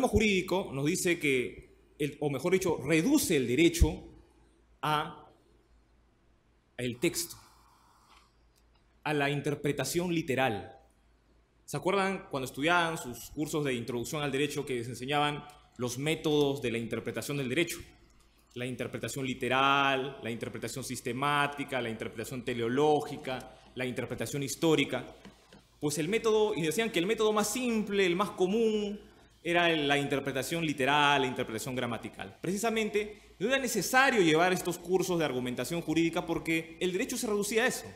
formalismo jurídico nos dice que, el, o mejor dicho, reduce el derecho a el texto, a la interpretación literal. ¿Se acuerdan cuando estudiaban sus cursos de introducción al derecho que les enseñaban los métodos de la interpretación del derecho? la interpretación literal, la interpretación sistemática, la interpretación teleológica, la interpretación histórica. Pues el método, y decían que el método más simple, el más común, era la interpretación literal, la interpretación gramatical. Precisamente no era necesario llevar estos cursos de argumentación jurídica porque el derecho se reducía a eso,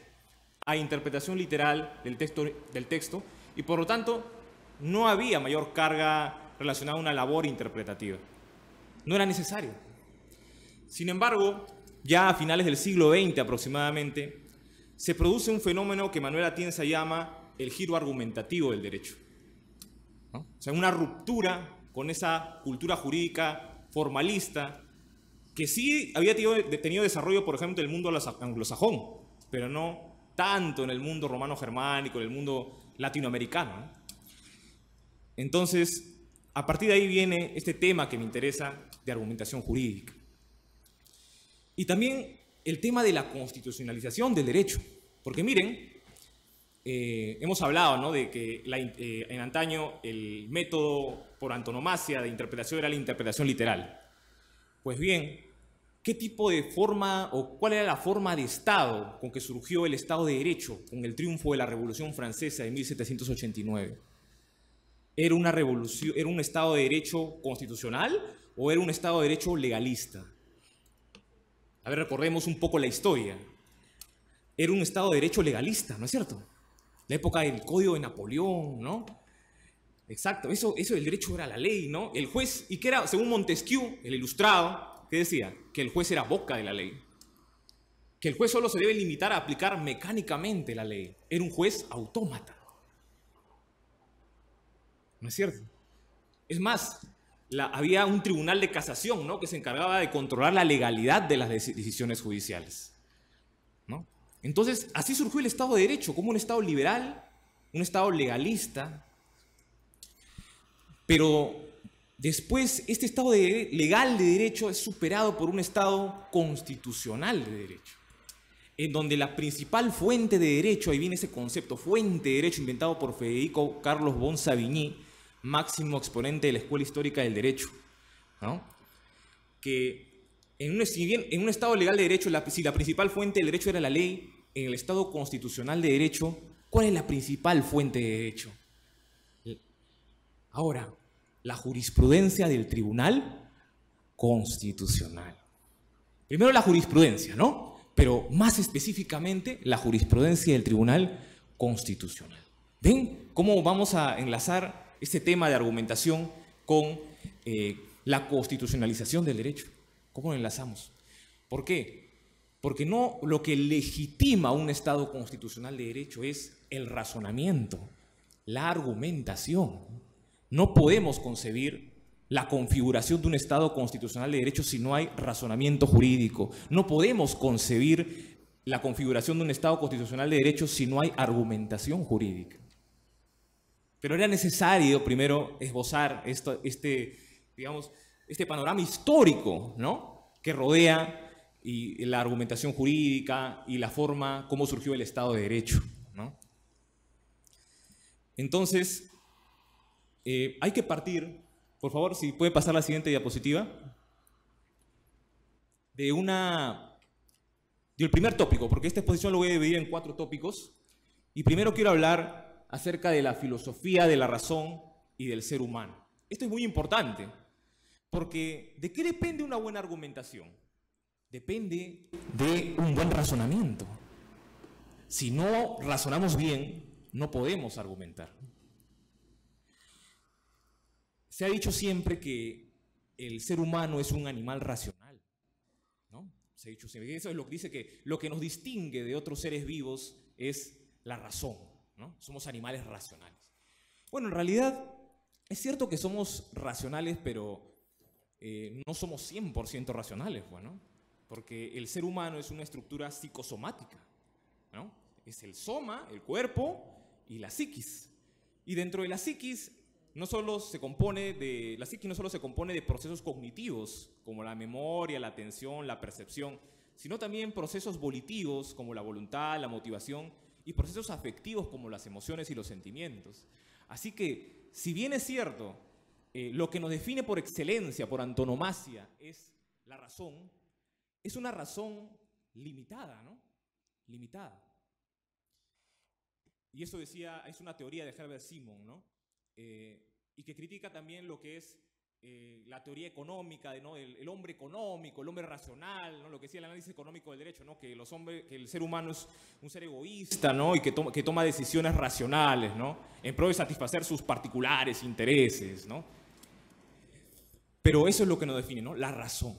a interpretación literal del texto, del texto y por lo tanto no había mayor carga relacionada a una labor interpretativa. No era necesario. Sin embargo, ya a finales del siglo XX aproximadamente, se produce un fenómeno que Manuel Atienza llama el giro argumentativo del derecho. O sea, una ruptura con esa cultura jurídica formalista que sí había tenido, desarrollo, por ejemplo, en el mundo anglosajón, pero no tanto en el mundo romano-germánico, en el mundo latinoamericano. Entonces, a partir de ahí viene este tema que me interesa de argumentación jurídica. Y también el tema de la constitucionalización del derecho. Porque miren, eh, hemos hablado ¿no? de que eh, en antaño el método por antonomasia de interpretación era la interpretación literal. Pues bien, ¿qué tipo de forma o cuál era la forma de Estado con que surgió el Estado de Derecho con el triunfo de la Revolución Francesa de 1789? ¿Era, una revolución, ¿Era un Estado de Derecho constitucional o era un Estado de Derecho legalista? A ver, recordemos un poco la historia. Era un Estado de Derecho legalista, ¿no es cierto? la época del Código de Napoleón, ¿no? Exacto, eso, eso del derecho era la ley, ¿no? El juez, y que era, según Montesquieu, el ilustrado, ¿qué decía? Que el juez era boca de la ley. Que el juez solo se debe limitar a aplicar mecánicamente la ley. Era un juez autómata. ¿No es cierto? Es más, había un tribunal de casación, ¿no? Que se encargaba de controlar la legalidad de las decisiones judiciales. Entonces, así surgió el Estado de Derecho, como un Estado liberal, un Estado legalista. Pero después, este Estado de legal de derecho es superado por un Estado constitucional de derecho, en donde la principal fuente de derecho, ahí viene ese concepto, fuente de derecho inventado por Federico Carlos Bon máximo exponente de la Escuela Histórica del Derecho, que en un, en un Estado legal de derecho, si la principal fuente del derecho era la ley, en el Estado constitucional de derecho, ¿cuál es la principal fuente de derecho? Ahora, la jurisprudencia del Tribunal Constitucional. Primero la jurisprudencia, ¿no? Pero más específicamente la jurisprudencia del Tribunal Constitucional. ¿Ven cómo vamos a enlazar este tema de argumentación con eh, la constitucionalización del derecho? ¿Cómo enlazamos? ¿Por qué? Porque no lo que legitima un Estado constitucional de derecho es el razonamiento, la argumentación. No podemos concebir la configuración de un Estado constitucional de derecho si no hay razonamiento jurídico. No podemos concebir la configuración de un Estado constitucional de derecho si no hay argumentación jurídica. Pero era necesario primero esbozar esto, este, digamos, este panorama histórico ¿no? que rodea y la argumentación jurídica y la forma como surgió el Estado de Derecho. ¿no? Entonces, eh, hay que partir, por favor, si puede pasar la siguiente diapositiva, de una del primer tópico, porque esta exposición lo voy a dividir en cuatro tópicos. Y primero quiero hablar acerca de la filosofía de la razón y del ser humano. Esto es muy importante, porque ¿de qué depende una buena argumentación? Depende de un buen razonamiento. Si no razonamos bien, no podemos argumentar. Se ha dicho siempre que el ser humano es un animal racional, ¿no? Se ha dicho siempre. Eso es lo que dice que lo que nos distingue de otros seres vivos es la razón, ¿no? Somos animales racionales. Bueno, en realidad es cierto que somos racionales, pero eh, no somos 100% racionales, bueno, pues, porque el ser humano es una estructura psicosomática, ¿no? Es el soma, el cuerpo y la psiquis. Y dentro de la psiquis no solo se compone de la psiquis no solo se compone de procesos cognitivos como la memoria, la atención, la percepción, sino también procesos volitivos como la voluntad, la motivación y procesos afectivos como las emociones y los sentimientos. Así que, si bien es cierto eh, lo que nos define por excelencia, por antonomasia, es la razón, es una razón limitada, ¿no? Limitada. Y eso decía, es una teoría de Herbert Simon, ¿no? Eh, y que critica también lo que es eh, la teoría económica, de, ¿no? El, hombre económico, el hombre racional, ¿no? lo que decía el análisis económico del derecho, ¿no? que, los hombres, que el ser humano es un ser egoísta ¿no? y que, que toma decisiones racionales ¿no? en pro de satisfacer sus particulares intereses. ¿no? Pero eso es lo que nos define, ¿no? La razón.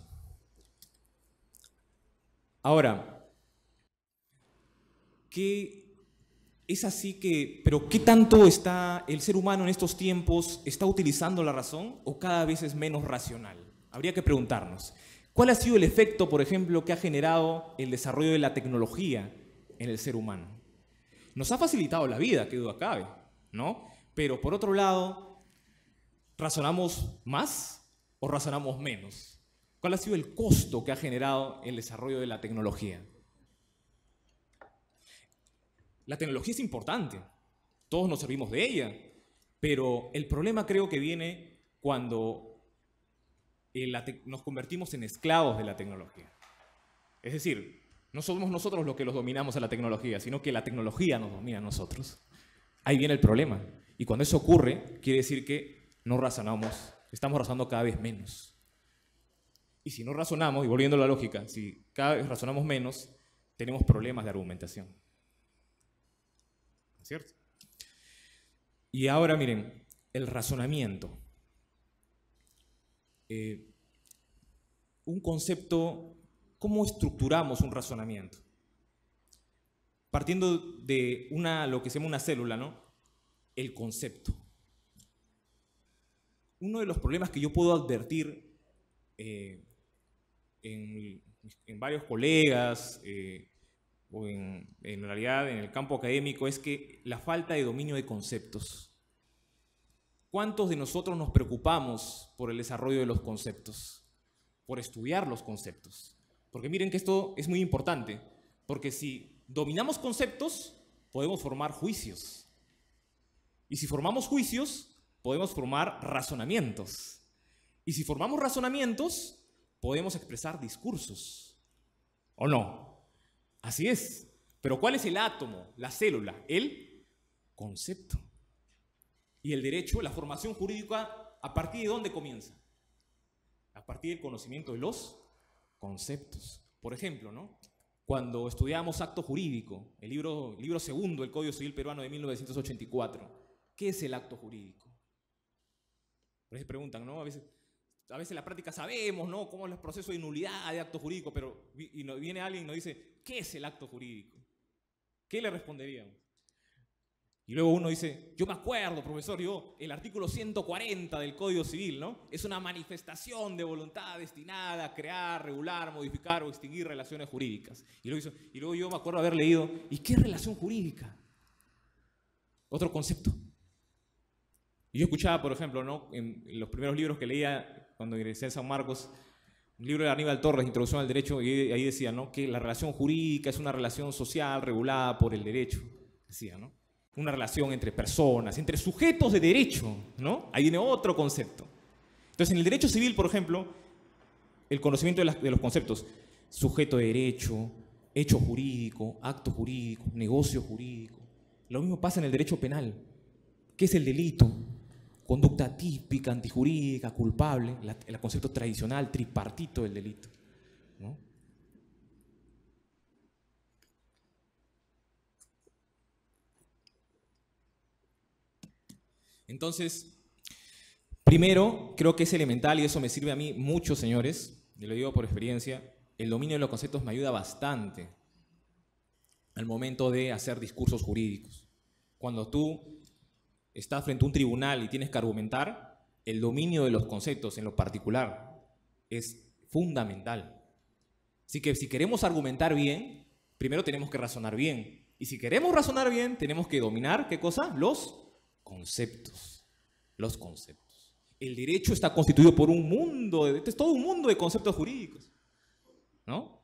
Ahora, ¿qué es así que, pero qué tanto está el ser humano en estos tiempos, está utilizando la razón o cada vez es menos racional? Habría que preguntarnos. ¿Cuál ha sido el efecto, por ejemplo, que ha generado el desarrollo de la tecnología en el ser humano? Nos ha facilitado la vida, qué duda cabe, ¿no? Pero por otro lado, ¿razonamos más? o razonamos menos? ¿Cuál ha sido el costo que ha generado el desarrollo de la tecnología? La tecnología es importante, todos nos servimos de ella, pero el problema creo que viene cuando eh, nos convertimos en esclavos de la tecnología. Es decir, no somos nosotros los que los dominamos a la tecnología, sino que la tecnología nos domina a nosotros. Ahí viene el problema. Y cuando eso ocurre, quiere decir que no razonamos estamos razonando cada vez menos. Y si no razonamos, y volviendo a la lógica, si cada vez razonamos menos, tenemos problemas de argumentación. es cierto? Y ahora miren, el razonamiento. Eh, un concepto, ¿cómo estructuramos un razonamiento? Partiendo de una, lo que se llama una célula, ¿no? El concepto uno de los problemas que yo puedo advertir eh, en, varios colegas eh, o en, realidad en el campo académico es que la falta de dominio de conceptos. ¿Cuántos de nosotros nos preocupamos por el desarrollo de los conceptos? Por estudiar los conceptos. Porque miren que esto es muy importante, porque si dominamos conceptos, podemos formar juicios. Y si formamos juicios, podemos formar razonamientos. Y si formamos razonamientos, podemos expresar discursos. ¿O no? Así es. Pero ¿cuál es el átomo, la célula? El concepto. Y el derecho, la formación jurídica, ¿a partir de dónde comienza? A partir del conocimiento de los conceptos. Por ejemplo, ¿no? Cuando estudiamos acto jurídico, el libro, el libro segundo, el Código Civil Peruano de 1984, ¿qué es el acto jurídico? A veces preguntan, ¿no? A veces, a veces en la práctica sabemos, ¿no? Cómo es el proceso de nulidad de acto jurídico, pero y viene alguien y nos dice, ¿qué es el acto jurídico? ¿Qué le responderíamos? Y luego uno dice, yo me acuerdo, profesor, yo, el artículo 140 del Código Civil, ¿no? Es una manifestación de voluntad destinada a crear, regular, modificar o extinguir relaciones jurídicas. Y luego, y luego yo me acuerdo haber leído, ¿y qué relación jurídica? Otro concepto. Y yo escuchaba, por ejemplo, ¿no? en, los primeros libros que leía cuando ingresé en San Marcos, un libro de Aníbal Torres, Introducción al Derecho, y ahí decía ¿no? que la relación jurídica es una relación social regulada por el derecho. Decía, ¿no? Una relación entre personas, entre sujetos de derecho, ¿no? Ahí viene otro concepto. Entonces, en el derecho civil, por ejemplo, el conocimiento de, de los conceptos, sujeto de derecho, hecho jurídico, acto jurídico, negocio jurídico. Lo mismo pasa en el derecho penal. ¿Qué es el delito? conducta típica, antijurídica, culpable, el concepto tradicional, tripartito del delito. Entonces, primero, creo que es elemental y eso me sirve a mí mucho, señores, y lo digo por experiencia, el dominio de los conceptos me ayuda bastante al momento de hacer discursos jurídicos. Cuando tú estás frente a un tribunal y tienes que argumentar, el dominio de los conceptos en lo particular es fundamental. Así que si queremos argumentar bien, primero tenemos que razonar bien. Y si queremos razonar bien, tenemos que dominar, ¿qué cosa? Los conceptos. Los conceptos. El derecho está constituido por un mundo, es todo un mundo de conceptos jurídicos. ¿No?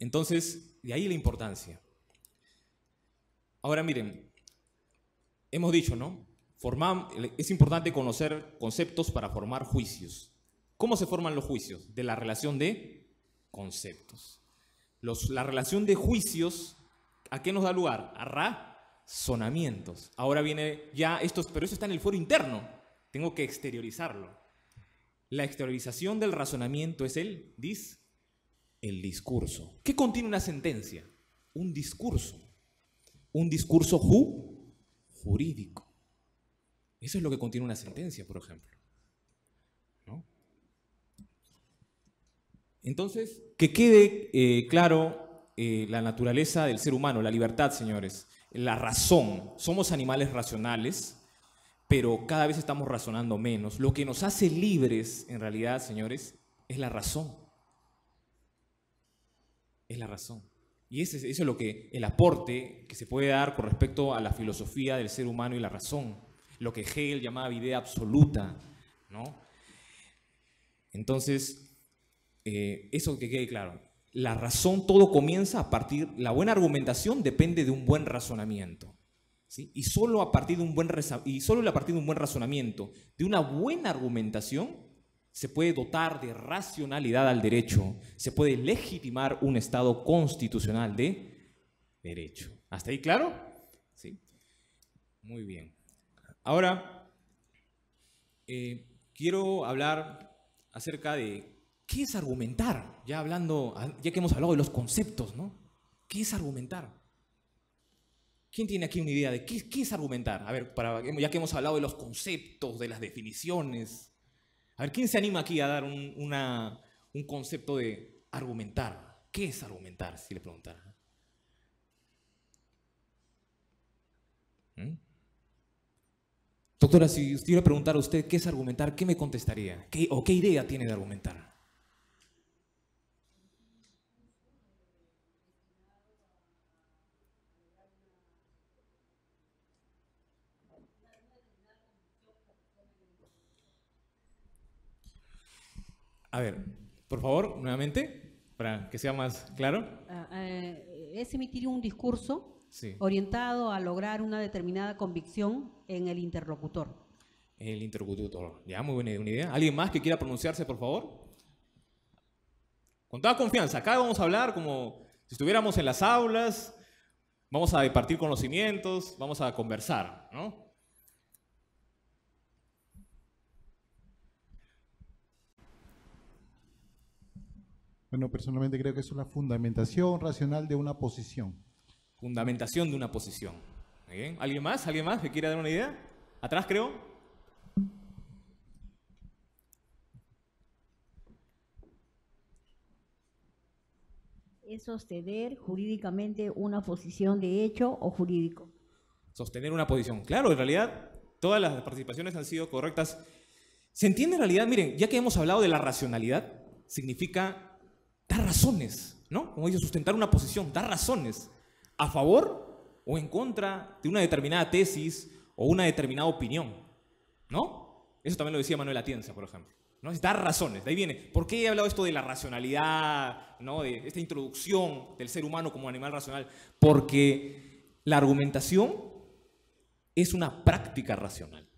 Entonces, de ahí la importancia. Ahora miren, hemos dicho, ¿no? es importante conocer conceptos para formar juicios. ¿Cómo se forman los juicios? De la relación de conceptos. Los, la relación de juicios, ¿a qué nos da lugar? A razonamientos. Ahora viene ya estos, pero eso está en el foro interno. Tengo que exteriorizarlo. La exteriorización del razonamiento es el, el discurso. ¿Qué contiene una sentencia? Un discurso un discurso jurídico. Eso es lo que contiene una sentencia, por ejemplo. Entonces, que quede eh, claro eh, la naturaleza del ser humano, la libertad, señores, la razón. Somos animales racionales, pero cada vez estamos razonando menos. Lo que nos hace libres, en realidad, señores, es la razón. Es la razón. Y ese, eso es lo que el aporte que se puede dar con respecto a la filosofía del ser humano y la razón, lo que Hegel llamaba idea absoluta, ¿no? Entonces, eh, eso que quede claro. La razón, todo comienza a partir, la buena argumentación depende de un buen razonamiento. Y, solo a partir de un buen, y solo a partir de un buen razonamiento, de una buena argumentación, se puede dotar de racionalidad al derecho, se puede legitimar un Estado constitucional de derecho. ¿Hasta ahí claro? Sí. Muy bien. Ahora, eh, quiero hablar acerca de qué es argumentar, ya hablando, ya que hemos hablado de los conceptos, ¿no? ¿Qué es argumentar? ¿Quién tiene aquí una idea de qué, es argumentar? A ver, ya que hemos hablado de los conceptos, de las definiciones, a ver, ¿quién se anima aquí a dar un, concepto de argumentar? ¿Qué es argumentar, si le preguntara? ¿Mm? Doctora, si yo le preguntara a usted qué es argumentar, ¿qué me contestaría? ¿O qué idea tiene de argumentar? A ver, por favor, nuevamente, para que sea más claro. Ah, eh, es emitir un discurso orientado a lograr una determinada convicción en el interlocutor. El interlocutor, ya, muy buena idea. ¿Alguien más que quiera pronunciarse, por favor? Con toda confianza, acá vamos a hablar como si estuviéramos en las aulas, vamos a departir conocimientos, vamos a conversar, ¿no? Bueno, personalmente creo que es la fundamentación racional de una posición. Fundamentación de una posición. ¿Alguien más? ¿Alguien más que quiera dar una idea? Atrás creo. Es sostener jurídicamente una posición de hecho o jurídico. Sostener una posición. Claro, en realidad todas las participaciones han sido correctas. ¿Se entiende en realidad? Miren, ya que hemos hablado de la racionalidad, significa dar razones, ¿no? Como dice, sustentar una posición, dar razones a favor o en contra de una determinada tesis o una determinada opinión, ¿no? Eso también lo decía Manuel Atienza, por ejemplo. ¿no? Es dar razones, de ahí viene. ¿Por qué he hablado esto de la racionalidad, ¿no? de esta introducción del ser humano como animal racional? Porque la argumentación es una práctica racional.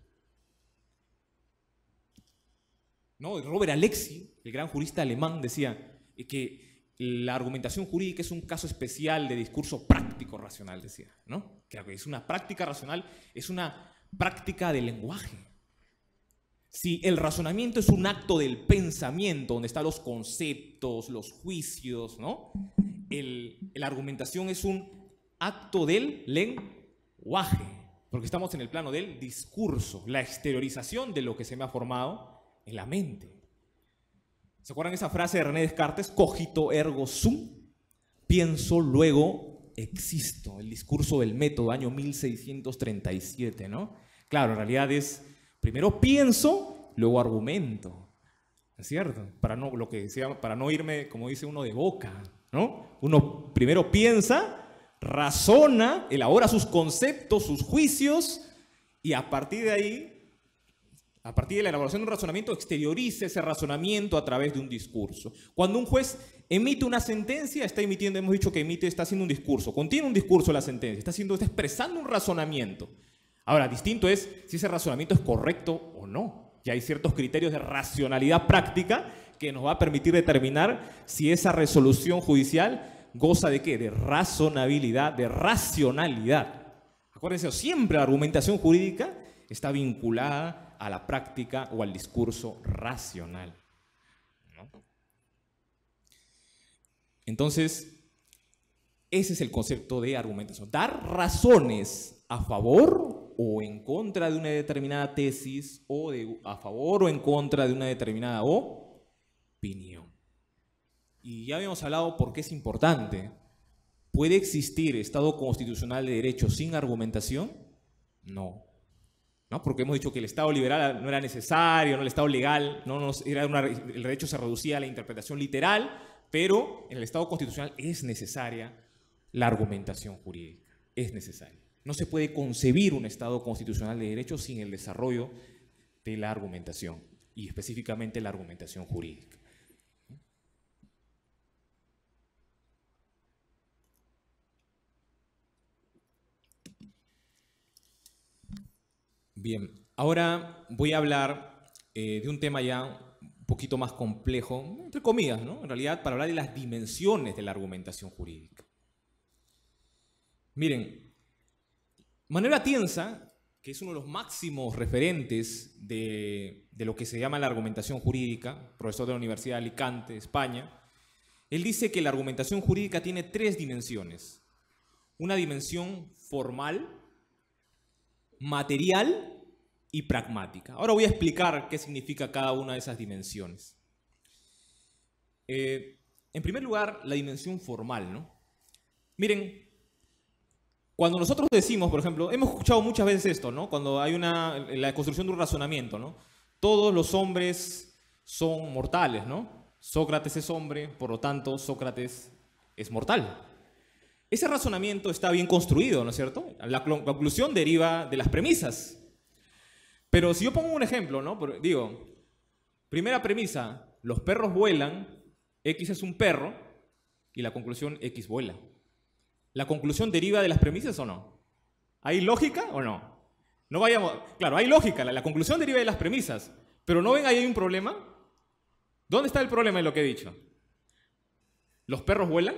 ¿No? Robert Alexi, el gran jurista alemán, decía, que la argumentación jurídica es un caso especial de discurso práctico racional, decía, ¿no? Que es una práctica racional, es una práctica del lenguaje. Si el razonamiento es un acto del pensamiento, donde están los conceptos, los juicios, ¿no? la argumentación es un acto del lenguaje, porque estamos en el plano del discurso, la exteriorización de lo que se me ha formado en la mente. ¿Se acuerdan esa frase de René Descartes? Cogito ergo sum. Pienso, luego existo. El discurso del método, año 1637, ¿no? Claro, en realidad es primero pienso, luego argumento. ¿Es cierto? Para no, lo que decía, para no irme, como dice uno, de boca, ¿no? Uno primero piensa, razona, elabora sus conceptos, sus juicios, y a partir de ahí a partir de la elaboración de un razonamiento, exterioriza ese razonamiento a través de un discurso. Cuando un juez emite una sentencia, está emitiendo, hemos dicho que emite, está haciendo un discurso, contiene un discurso la sentencia, está, haciendo, está expresando un razonamiento. Ahora, distinto es si ese razonamiento es correcto o no. Y hay ciertos criterios de racionalidad práctica que nos va a permitir determinar si esa resolución judicial goza de qué? De razonabilidad, de racionalidad. Acuérdense, siempre la argumentación jurídica está vinculada a la práctica o al discurso racional. Entonces, ese es el concepto de argumentación. Dar razones a favor o en contra de una determinada tesis o de, a favor o en contra de una determinada opinión. Y ya habíamos hablado por qué es importante. ¿Puede existir Estado constitucional de derecho sin argumentación? No porque hemos dicho que el Estado liberal no era necesario, no el Estado legal, no, era el derecho se reducía a la interpretación literal, pero en el Estado constitucional es necesaria la argumentación jurídica, es necesaria. No se puede concebir un Estado constitucional de derecho sin el desarrollo de la argumentación y específicamente la argumentación jurídica. Bien, ahora voy a hablar eh, de un tema ya un poquito más complejo, entre comillas, ¿no? En realidad, para hablar de las dimensiones de la argumentación jurídica. Miren, Manuel Atienza, que es uno de los máximos referentes de, de lo que se llama la argumentación jurídica, profesor de la Universidad de Alicante, España, él dice que la argumentación jurídica tiene tres dimensiones. Una dimensión formal, material y pragmática. Ahora voy a explicar qué significa cada una de esas dimensiones. Eh, en primer lugar, la dimensión formal, ¿no? Miren, cuando nosotros decimos, por ejemplo, hemos escuchado muchas veces esto, ¿no? Cuando hay una, la construcción de un razonamiento, ¿no? Todos los hombres son mortales, ¿no? Sócrates es hombre, por lo tanto, Sócrates es mortal. Ese razonamiento está bien construido, ¿no es cierto? La conclusión deriva de las premisas. Pero si yo pongo un ejemplo, ¿no? Digo, primera premisa, los perros vuelan, X es un perro, y la conclusión X vuela. ¿La conclusión deriva de las premisas o no? ¿Hay lógica o no? No vayamos, claro, hay lógica, la, conclusión deriva de las premisas, pero ¿no ven ahí hay un problema? ¿Dónde está el problema en lo que he dicho? ¿Los perros vuelan?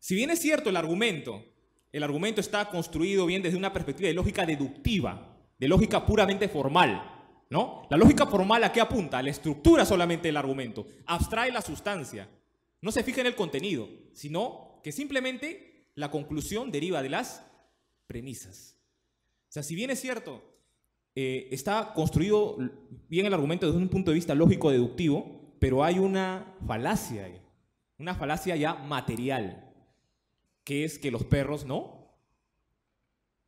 Si bien es cierto el argumento el argumento está construido bien desde una perspectiva de lógica deductiva, de lógica puramente formal. ¿no? La lógica formal a qué apunta? A la estructura solamente del argumento. Abstrae la sustancia. No se fija en el contenido, sino que simplemente la conclusión deriva de las premisas. O sea, si bien es cierto, eh, está construido bien el argumento desde un punto de vista lógico-deductivo, pero hay una falacia, una falacia ya material que es que los perros no,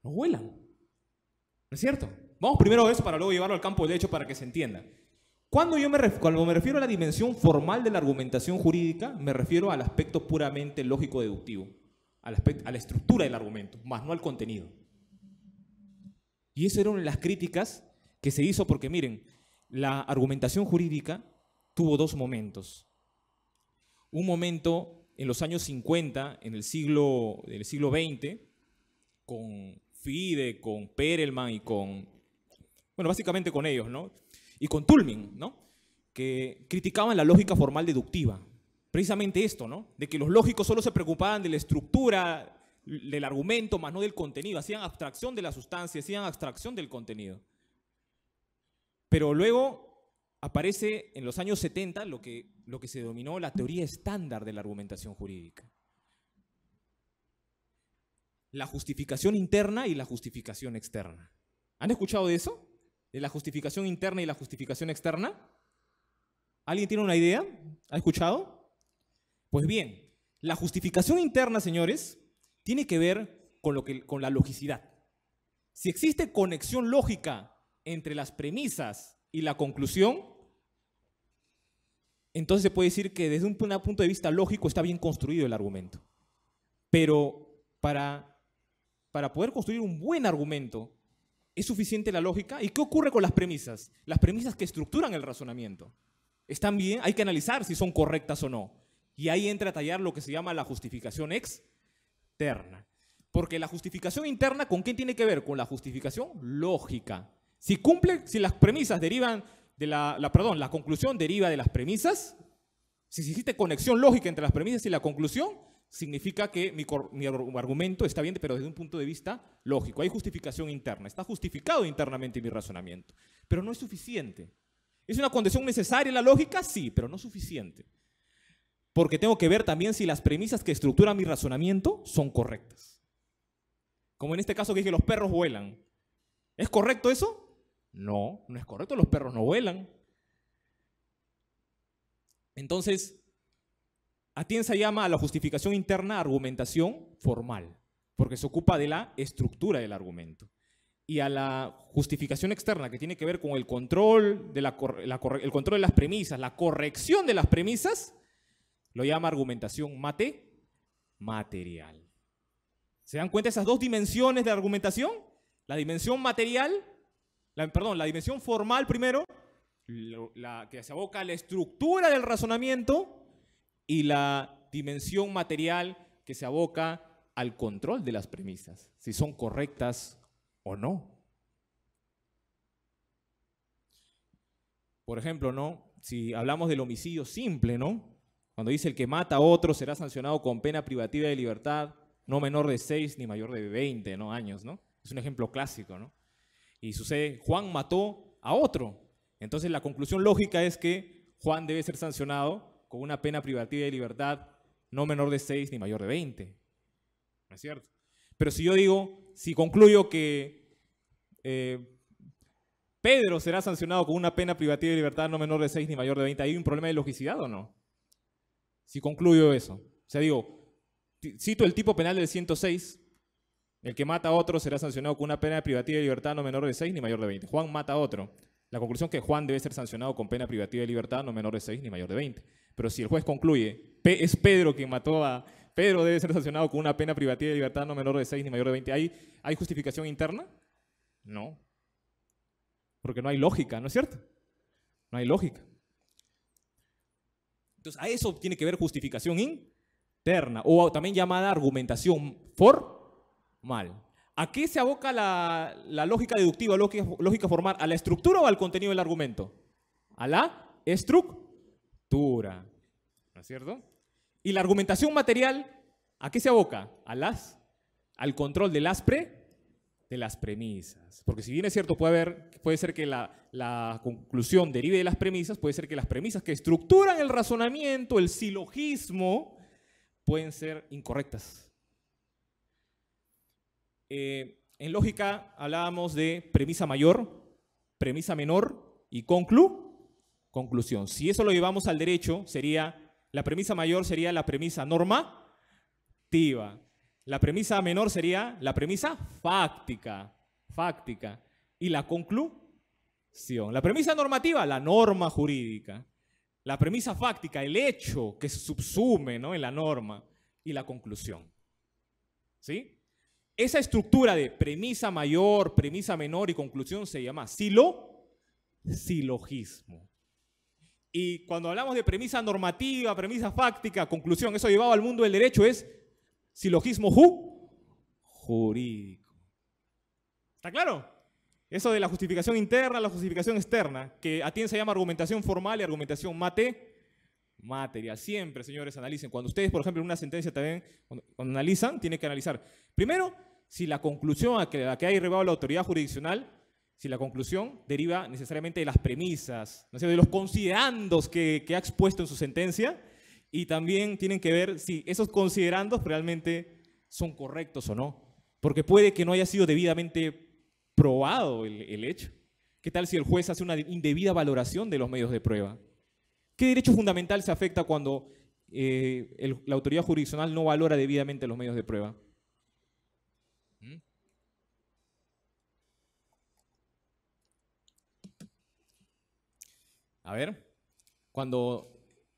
no vuelan. ¿No es cierto? Vamos primero a eso para luego llevarlo al campo de hecho para que se entienda. Cuando yo me, me refiero a la dimensión formal de la argumentación jurídica, me refiero al aspecto puramente lógico-deductivo, a la estructura del argumento, más no al contenido. Y eso era de las críticas que se hizo porque, miren, la argumentación jurídica tuvo dos momentos. Un momento en los años 50, en el siglo, del siglo XX, con Fide, con Perelman y con, bueno, básicamente con ellos, ¿no? Y con Tulmin, ¿no? Que criticaban la lógica formal deductiva. Precisamente esto, ¿no? De que los lógicos solo se preocupaban de la estructura del argumento, más no del contenido. Hacían abstracción de la sustancia, hacían abstracción del contenido. Pero luego aparece en los años 70 lo que, lo que se denominó la teoría estándar de la argumentación jurídica. La justificación interna y la justificación externa. ¿Han escuchado de eso? ¿De la justificación interna y la justificación externa? ¿Alguien tiene una idea? ¿Ha escuchado? Pues bien, la justificación interna, señores, tiene que ver con, lo que, con la logicidad. Si existe conexión lógica entre las premisas y la conclusión, entonces se puede decir que desde un punto de vista lógico está bien construido el argumento. Pero para, para poder construir un buen argumento, ¿es suficiente la lógica? ¿Y qué ocurre con las premisas? Las premisas que estructuran el razonamiento. Están bien, hay que analizar si son correctas o no. Y ahí entra a tallar lo que se llama la justificación externa. Porque la justificación interna, ¿con qué tiene que ver? Con la justificación lógica. Si cumple, si las premisas derivan de la, perdón, la conclusión deriva de las premisas, si existe conexión lógica entre las premisas y la conclusión, significa que mi, argumento está bien, pero desde un punto de vista lógico. Hay justificación interna, está justificado internamente mi razonamiento, pero no es suficiente. ¿Es una condición necesaria la lógica? Sí, pero no suficiente. Porque tengo que ver también si las premisas que estructuran mi razonamiento son correctas. Como en este caso que dije, los perros vuelan. ¿Es correcto eso? No, no es correcto, los perros no vuelan. Entonces, Atienza llama a la justificación interna argumentación formal, porque se ocupa de la estructura del argumento. Y a la justificación externa, que tiene que ver con el control, de el control de las premisas, la corrección de las premisas, lo llama argumentación mate, material. ¿Se dan cuenta esas dos dimensiones de argumentación? La dimensión material perdón, la dimensión formal primero, la que se aboca a la estructura del razonamiento y la dimensión material que se aboca al control de las premisas, si son correctas o no. Por ejemplo, ¿no? Si hablamos del homicidio simple, ¿no? Cuando dice el que mata a otro será sancionado con pena privativa de libertad no menor de 6 ni mayor de 20 años, ¿no? Es un ejemplo clásico, ¿no? Y sucede, Juan mató a otro. Entonces la conclusión lógica es que Juan debe ser sancionado con una pena privativa de libertad no menor de 6 ni mayor de 20. ¿No es cierto? Pero si yo digo, si concluyo que eh, Pedro será sancionado con una pena privativa de libertad no menor de 6 ni mayor de 20, ¿hay un problema de logicidad o no? Si concluyo eso. O sea, digo, cito el tipo penal del 106, el que mata a otro será sancionado con una pena privativa de libertad no menor de 6 ni mayor de 20. Juan mata a otro. La conclusión es que Juan debe ser sancionado con pena privativa de libertad no menor de 6 ni mayor de 20. Pero si el juez concluye, es Pedro quien mató a... Pedro debe ser sancionado con una pena privativa de libertad no menor de 6 ni mayor de 20. ¿Hay, hay justificación interna? No. Porque no hay lógica, ¿no es cierto? No hay lógica. Entonces, a eso tiene que ver justificación interna, o también llamada argumentación for mal. ¿A qué se aboca la, lógica deductiva, lógica, lógica, formal? ¿A la estructura o al contenido del argumento? A la estructura. ¿No es cierto? Y la argumentación material, ¿a qué se aboca? A las, al control de las, de las premisas. Porque si bien es cierto, puede, haber, puede ser que la, la conclusión derive de las premisas, puede ser que las premisas que estructuran el razonamiento, el silogismo, pueden ser incorrectas eh, en lógica hablábamos de premisa mayor, premisa menor y conclu, conclusión. Si eso lo llevamos al derecho, sería la premisa mayor sería la premisa normativa. La premisa menor sería la premisa fáctica, fáctica. Y la conclusión. La premisa normativa, la norma jurídica. La premisa fáctica, el hecho que se subsume en la norma. Y la conclusión. ¿Sí? Esa estructura de premisa mayor, premisa menor y conclusión se llama silo, silogismo. Y cuando hablamos de premisa normativa, premisa fáctica, conclusión, eso llevado al mundo del derecho es silogismo jurídico. ¿Está claro? Eso de la justificación interna, la justificación externa, que a ti se llama argumentación formal y argumentación mate, material. Siempre, señores, analicen. Cuando ustedes, por ejemplo, en una sentencia también, cuando analizan, tienen que analizar. Primero, si la conclusión a, la que ha derivado la autoridad jurisdiccional, si la conclusión deriva necesariamente de las premisas, de los considerandos que, ha expuesto en su sentencia, y también tienen que ver si esos considerandos realmente son correctos o no, porque puede que no haya sido debidamente probado el, hecho. ¿Qué tal si el juez hace una indebida valoración de los medios de prueba? ¿Qué derecho fundamental se afecta cuando eh, la autoridad jurisdiccional no valora debidamente los medios de prueba? A ver, cuando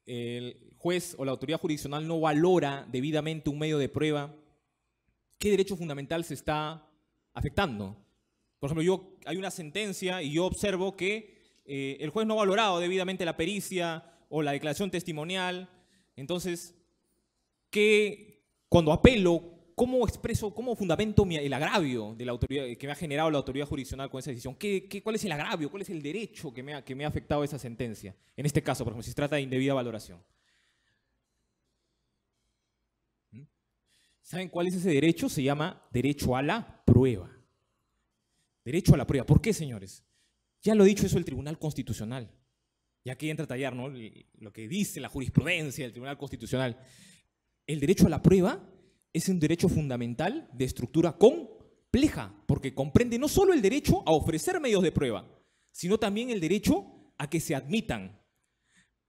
el juez o la autoridad jurisdiccional no valora debidamente un medio de prueba, ¿qué derecho fundamental se está afectando? Por ejemplo, yo hay una sentencia y yo observo que eh, el juez no ha valorado debidamente la pericia o la declaración testimonial. Entonces, ¿qué, cuando apelo, ¿cómo expreso, cómo fundamento el agravio de la autoridad, que me ha generado la autoridad jurisdiccional con esa decisión? ¿Qué, cuál es el agravio? ¿Cuál es el derecho que me, ha, que me ha afectado esa sentencia? En este caso, por ejemplo, si se trata de indebida valoración. ¿Mm? ¿Saben cuál es ese derecho? Se llama derecho a la prueba. Derecho a la prueba. ¿Por qué, señores? Ya lo ha dicho eso el Tribunal Constitucional. Ya aquí entra a tallar ¿no? lo que dice la jurisprudencia del Tribunal Constitucional. El derecho a la prueba es un derecho fundamental de estructura compleja, porque comprende no solo el derecho a ofrecer medios de prueba, sino también el derecho a que se admitan,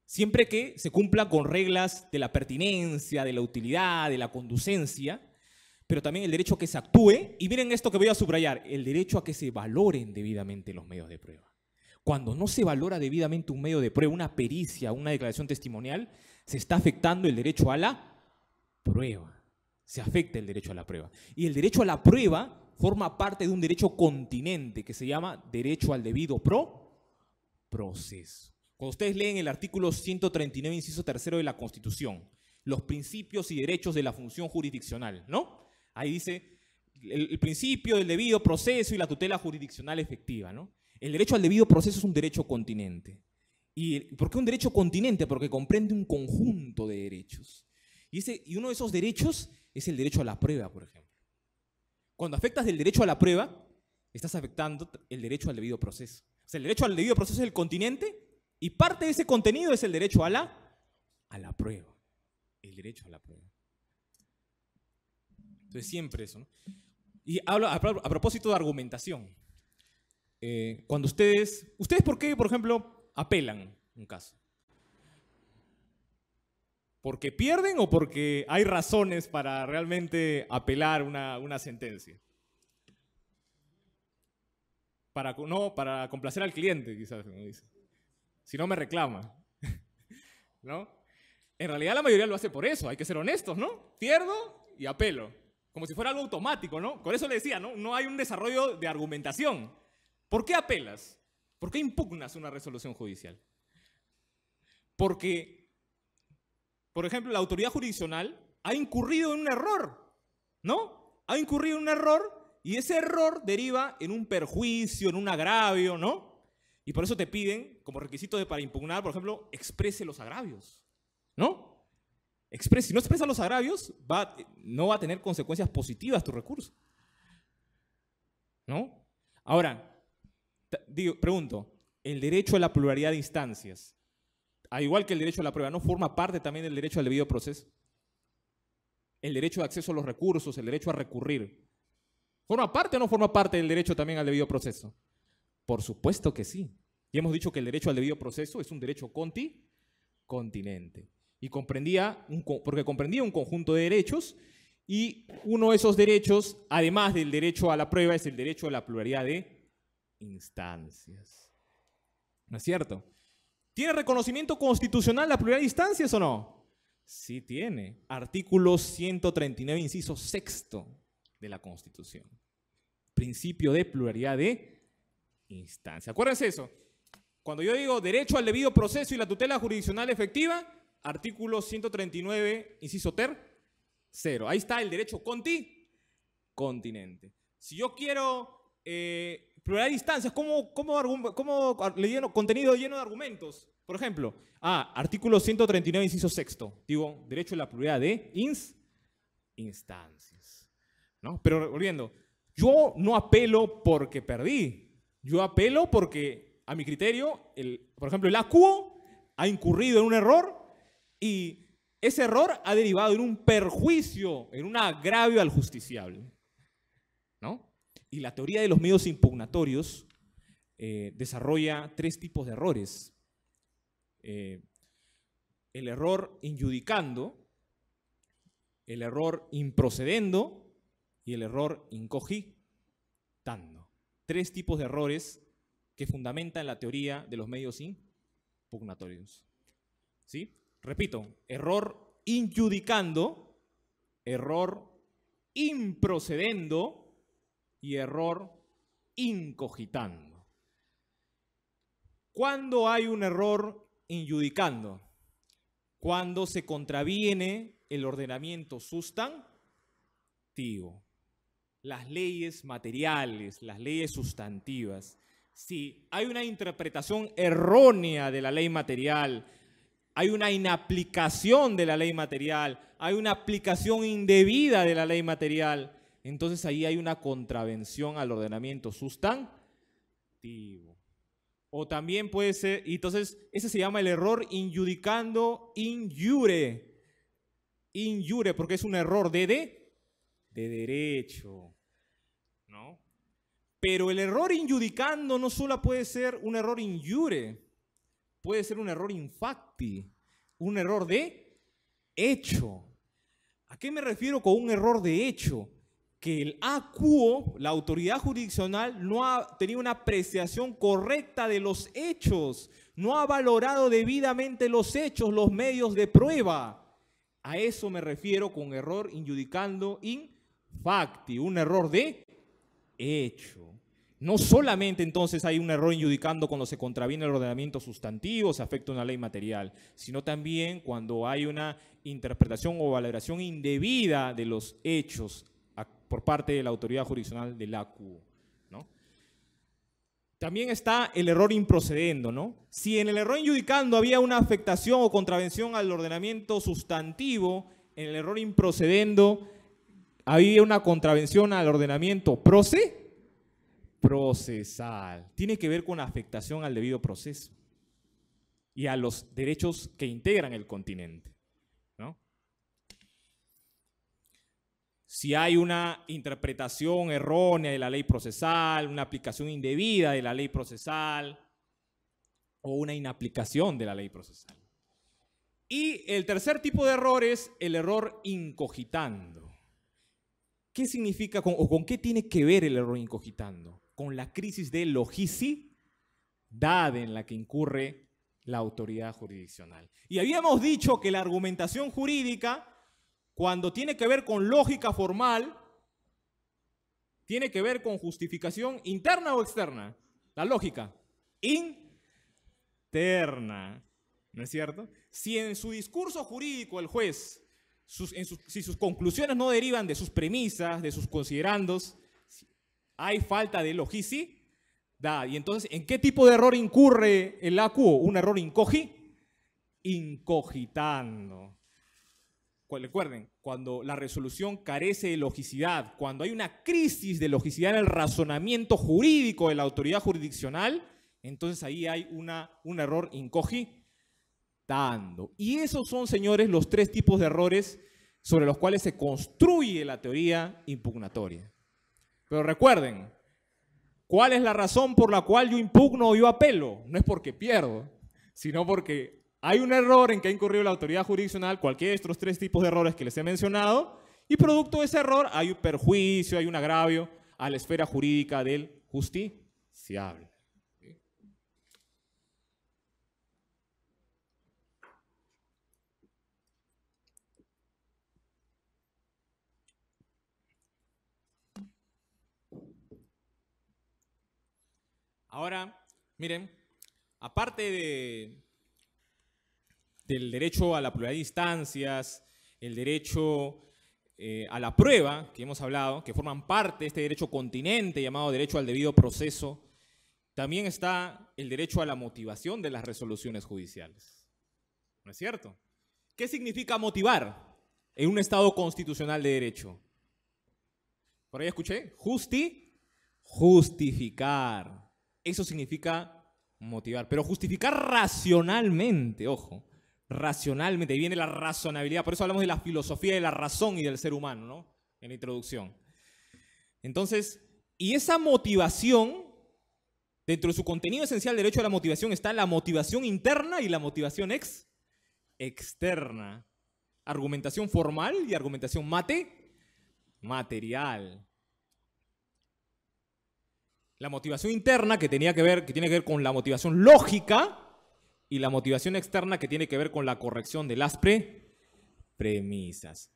siempre que se cumpla con reglas de la pertinencia, de la utilidad, de la conducencia, pero también el derecho a que se actúe, y miren esto que voy a subrayar, el derecho a que se valoren debidamente los medios de prueba. Cuando no se valora debidamente un medio de prueba, una pericia, una declaración testimonial, se está afectando el derecho a la prueba se afecta el derecho a la prueba. Y el derecho a la prueba forma parte de un derecho continente que se llama derecho al debido pro proceso. Cuando ustedes leen el artículo 139, inciso tercero de la Constitución, los principios y derechos de la función jurisdiccional, ¿no? Ahí dice el, principio del debido proceso y la tutela jurisdiccional efectiva, ¿no? El derecho al debido proceso es un derecho continente. ¿Y por qué un derecho continente? Porque comprende un conjunto de derechos. Y, y uno de esos derechos es el derecho a la prueba, por ejemplo. Cuando afectas el derecho a la prueba, estás afectando el derecho al debido proceso. O sea, el derecho al debido proceso es el continente y parte de ese contenido es el derecho a la, a la prueba. El derecho a la prueba. Entonces, siempre eso. Y hablo a, propósito de argumentación. Eh, cuando ustedes, ¿ustedes por qué, por ejemplo, apelan un caso? porque pierden o porque hay razones para realmente apelar una, sentencia? Para, no, para complacer al cliente, quizás, dice. Si no me reclama. En realidad la mayoría lo hace por eso, hay que ser honestos, ¿no? Pierdo y apelo. Como si fuera algo automático, ¿no? Por eso le decía, ¿no? No hay un desarrollo de argumentación. ¿Por qué apelas? ¿Por qué impugnas una resolución judicial? Porque por ejemplo, la autoridad jurisdiccional ha incurrido en un error, ¿no? Ha incurrido en un error y ese error deriva en un perjuicio, en un agravio, ¿no? Y por eso te piden, como requisito de, para impugnar, por ejemplo, exprese los agravios, ¿no? si no expresa los agravios, no va a tener consecuencias positivas tu recurso, ¿no? Ahora, pregunto, el derecho a la pluralidad de instancias, al igual que el derecho a la prueba, ¿no forma parte también del derecho al debido proceso? El derecho de acceso a los recursos, el derecho a recurrir. ¿Forma parte o no forma parte del derecho también al debido proceso? Por supuesto que sí. Y hemos dicho que el derecho al debido proceso es un derecho conti continente. Y comprendía porque comprendía un conjunto de derechos y uno de esos derechos, además del derecho a la prueba, es el derecho a la pluralidad de instancias. ¿No es cierto? ¿Tiene reconocimiento constitucional la pluralidad de instancias o no? Sí tiene. Artículo 139, inciso sexto de la Constitución. Principio de pluralidad de instancia. Acuérdense eso. Cuando yo digo derecho al debido proceso y la tutela jurisdiccional efectiva, artículo 139, inciso ter, cero. Ahí está el derecho conti, continente. Si yo quiero eh, pluralidad de instancias, ¿cómo, le lleno, contenido lleno de argumentos? Por ejemplo, ah, artículo 139, inciso sexto. Digo, derecho a la pluralidad de instancias. Pero volviendo, yo no apelo porque perdí. Yo apelo porque, a mi criterio, el, por ejemplo, el acuo ha incurrido en un error y ese error ha derivado en un perjuicio, en un agravio al justiciable. Y la teoría de los medios impugnatorios eh, desarrolla tres tipos de errores. Eh, el error injudicando, el error improcedendo y el error incogitando. Tres tipos de errores que fundamentan la teoría de los medios impugnatorios. ¿Sí? Repito, error injudicando, error improcedendo, y error incogitando. ¿Cuándo hay un error injudicando? Cuando se contraviene el ordenamiento sustantivo, las leyes materiales, las leyes sustantivas. Si hay una interpretación errónea de la ley material, hay una inaplicación de la ley material, hay una aplicación indebida de la ley material, entonces ahí hay una contravención al ordenamiento sustantivo. O también puede ser, y entonces ese se llama el error injudicando injure. Injure, porque es un error de, de, derecho. ¿No? Pero el error injudicando no solo puede ser un error injure, puede ser un error infacti, un error de hecho. ¿A qué me refiero con un error de hecho? que el ACUO, la autoridad jurisdiccional, no ha tenido una apreciación correcta de los hechos, no ha valorado debidamente los hechos, los medios de prueba. A eso me refiero con error injudicando in facti, un error de hecho. No solamente entonces hay un error injudicando cuando se contraviene el ordenamiento sustantivo, se afecta una ley material, sino también cuando hay una interpretación o valoración indebida de los hechos por parte de la autoridad jurisdiccional del ACU. ¿no? También está el error improcedendo. ¿no? Si en el error injudicando había una afectación o contravención al ordenamiento sustantivo, en el error improcedendo había una contravención al ordenamiento procesal. Tiene que ver con afectación al debido proceso y a los derechos que integran el continente. si hay una interpretación errónea de la ley procesal, una aplicación indebida de la ley procesal o una inaplicación de la ley procesal. Y el tercer tipo de error es el error incogitando. ¿Qué significa con, o con qué tiene que ver el error incogitando? Con la crisis de logicidad en la que incurre la autoridad jurisdiccional. Y habíamos dicho que la argumentación jurídica cuando tiene que ver con lógica formal, tiene que ver con justificación interna o externa. La lógica. Interna. ¿No es cierto? Si en su discurso jurídico el juez si sus conclusiones no derivan de sus premisas, de sus considerandos, hay falta de logicidad. Y entonces, ¿en qué tipo de error incurre el acuo? ¿Un error incogi? Incogitando recuerden, cuando la resolución carece de logicidad, cuando hay una crisis de logicidad en el razonamiento jurídico de la autoridad jurisdiccional, entonces ahí hay una, un error incogitando. Y esos son, señores, los tres tipos de errores sobre los cuales se construye la teoría impugnatoria. Pero recuerden, ¿cuál es la razón por la cual yo impugno o yo apelo? No es porque pierdo, sino porque hay un error en que ha incurrido la autoridad jurisdiccional, cualquiera de estos tres tipos de errores que les he mencionado, y producto de ese error hay un perjuicio, hay un agravio a la esfera jurídica del justiciable. Ahora, miren, aparte de del derecho a la pluralidad de instancias, el derecho eh, a la prueba, que hemos hablado, que forman parte de este derecho continente llamado derecho al debido proceso, también está el derecho a la motivación de las resoluciones judiciales. ¿No es cierto? ¿Qué significa motivar en un Estado constitucional de derecho? Por ahí escuché, justi, justificar. Eso significa motivar, pero justificar racionalmente, ojo racionalmente, viene la razonabilidad, por eso hablamos de la filosofía de la razón y del ser humano, ¿no? En la introducción. Entonces, y esa motivación, dentro de su contenido esencial derecho a la motivación, está la motivación interna y la motivación ex, externa. Argumentación formal y argumentación mate, material. La motivación interna que, tenía que, ver, que tiene que ver con la motivación lógica, y la motivación externa que tiene que ver con la corrección de las premisas.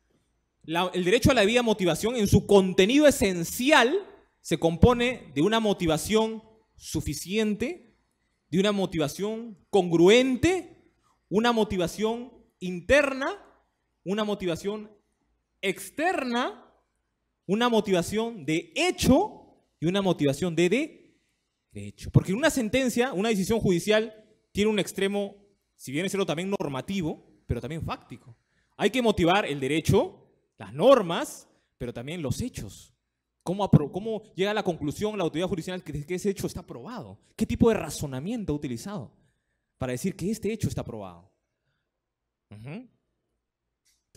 el derecho a la vía motivación en su contenido esencial se compone de una motivación suficiente, de una motivación congruente, una motivación interna, una motivación externa, una motivación de hecho y una motivación de, de derecho. Porque una sentencia, una decisión judicial tiene un extremo, si bien es cierto, también normativo, pero también fáctico. Hay que motivar el derecho, las normas, pero también los hechos. ¿Cómo, cómo llega a la conclusión la autoridad judicial que, ese hecho está aprobado? ¿Qué tipo de razonamiento ha utilizado para decir que este hecho está aprobado? Entonces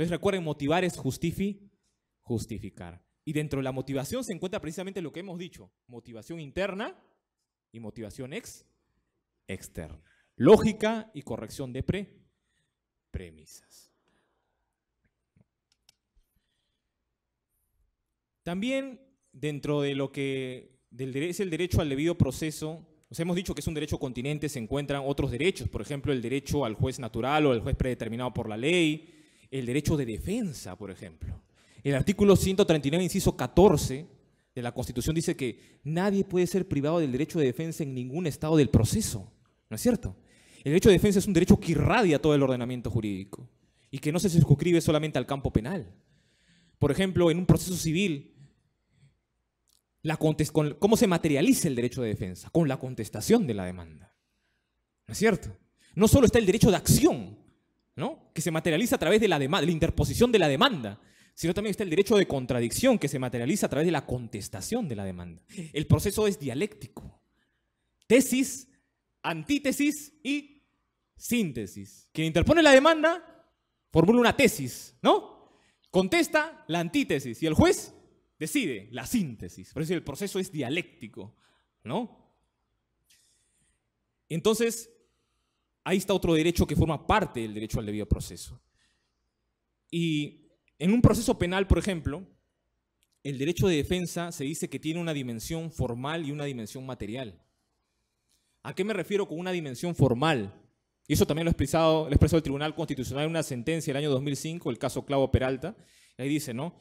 recuerden, motivar es justifi, justificar. Y dentro de la motivación se encuentra precisamente lo que hemos dicho, motivación interna y motivación ex, externa lógica y corrección de pre premisas. También dentro de lo que del, es el derecho al debido proceso, nos hemos dicho que es un derecho continente, se encuentran otros derechos, por ejemplo, el derecho al juez natural o al juez predeterminado por la ley, el derecho de defensa, por ejemplo. El artículo 139, inciso 14 de la Constitución dice que nadie puede ser privado del derecho de defensa en ningún estado del proceso, ¿no es cierto? El derecho de defensa es un derecho que irradia todo el ordenamiento jurídico y que no se suscribe solamente al campo penal. Por ejemplo, en un proceso civil, la ¿cómo se materializa el derecho de defensa? Con la contestación de la demanda. ¿No es cierto? No solo está el derecho de acción, ¿no? que se materializa a través de la, de la interposición de la demanda, sino también está el derecho de contradicción que se materializa a través de la contestación de la demanda. El proceso es dialéctico. Tesis antítesis y síntesis. Quien interpone la demanda formula una tesis, ¿no? Contesta la antítesis y el juez decide la síntesis. Por eso el proceso es dialéctico, ¿no? Entonces, ahí está otro derecho que forma parte del derecho al debido proceso. Y en un proceso penal, por ejemplo, el derecho de defensa se dice que tiene una dimensión formal y una dimensión material. ¿A qué me refiero con una dimensión formal? Y eso también lo ha expresado, expresó el Tribunal Constitucional en una sentencia del año 2005, el caso Clavo Peralta. Ahí dice, ¿no?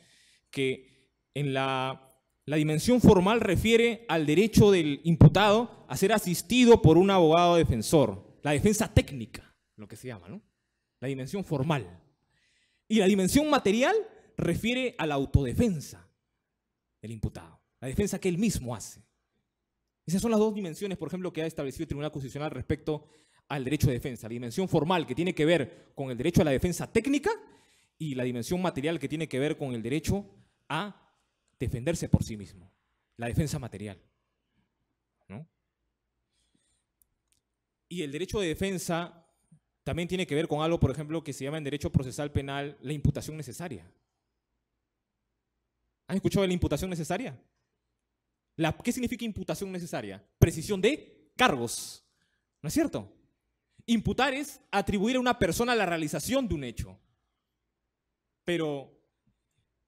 Que en la, la dimensión formal refiere al derecho del imputado a ser asistido por un abogado defensor. La defensa técnica, lo que se llama, ¿no? La dimensión formal. Y la dimensión material refiere a la autodefensa del imputado, la defensa que él mismo hace. Esas son las dos dimensiones, por ejemplo, que ha establecido el Tribunal Constitucional respecto al derecho de defensa. La dimensión formal que tiene que ver con el derecho a la defensa técnica y la dimensión material que tiene que ver con el derecho a defenderse por sí mismo. La defensa material. Y el derecho de defensa también tiene que ver con algo, por ejemplo, que se llama en derecho procesal penal la imputación necesaria. ¿Han escuchado de la imputación necesaria? ¿Qué significa imputación necesaria? Precisión de cargos. ¿No es cierto? Imputar es atribuir a una persona la realización de un hecho. Pero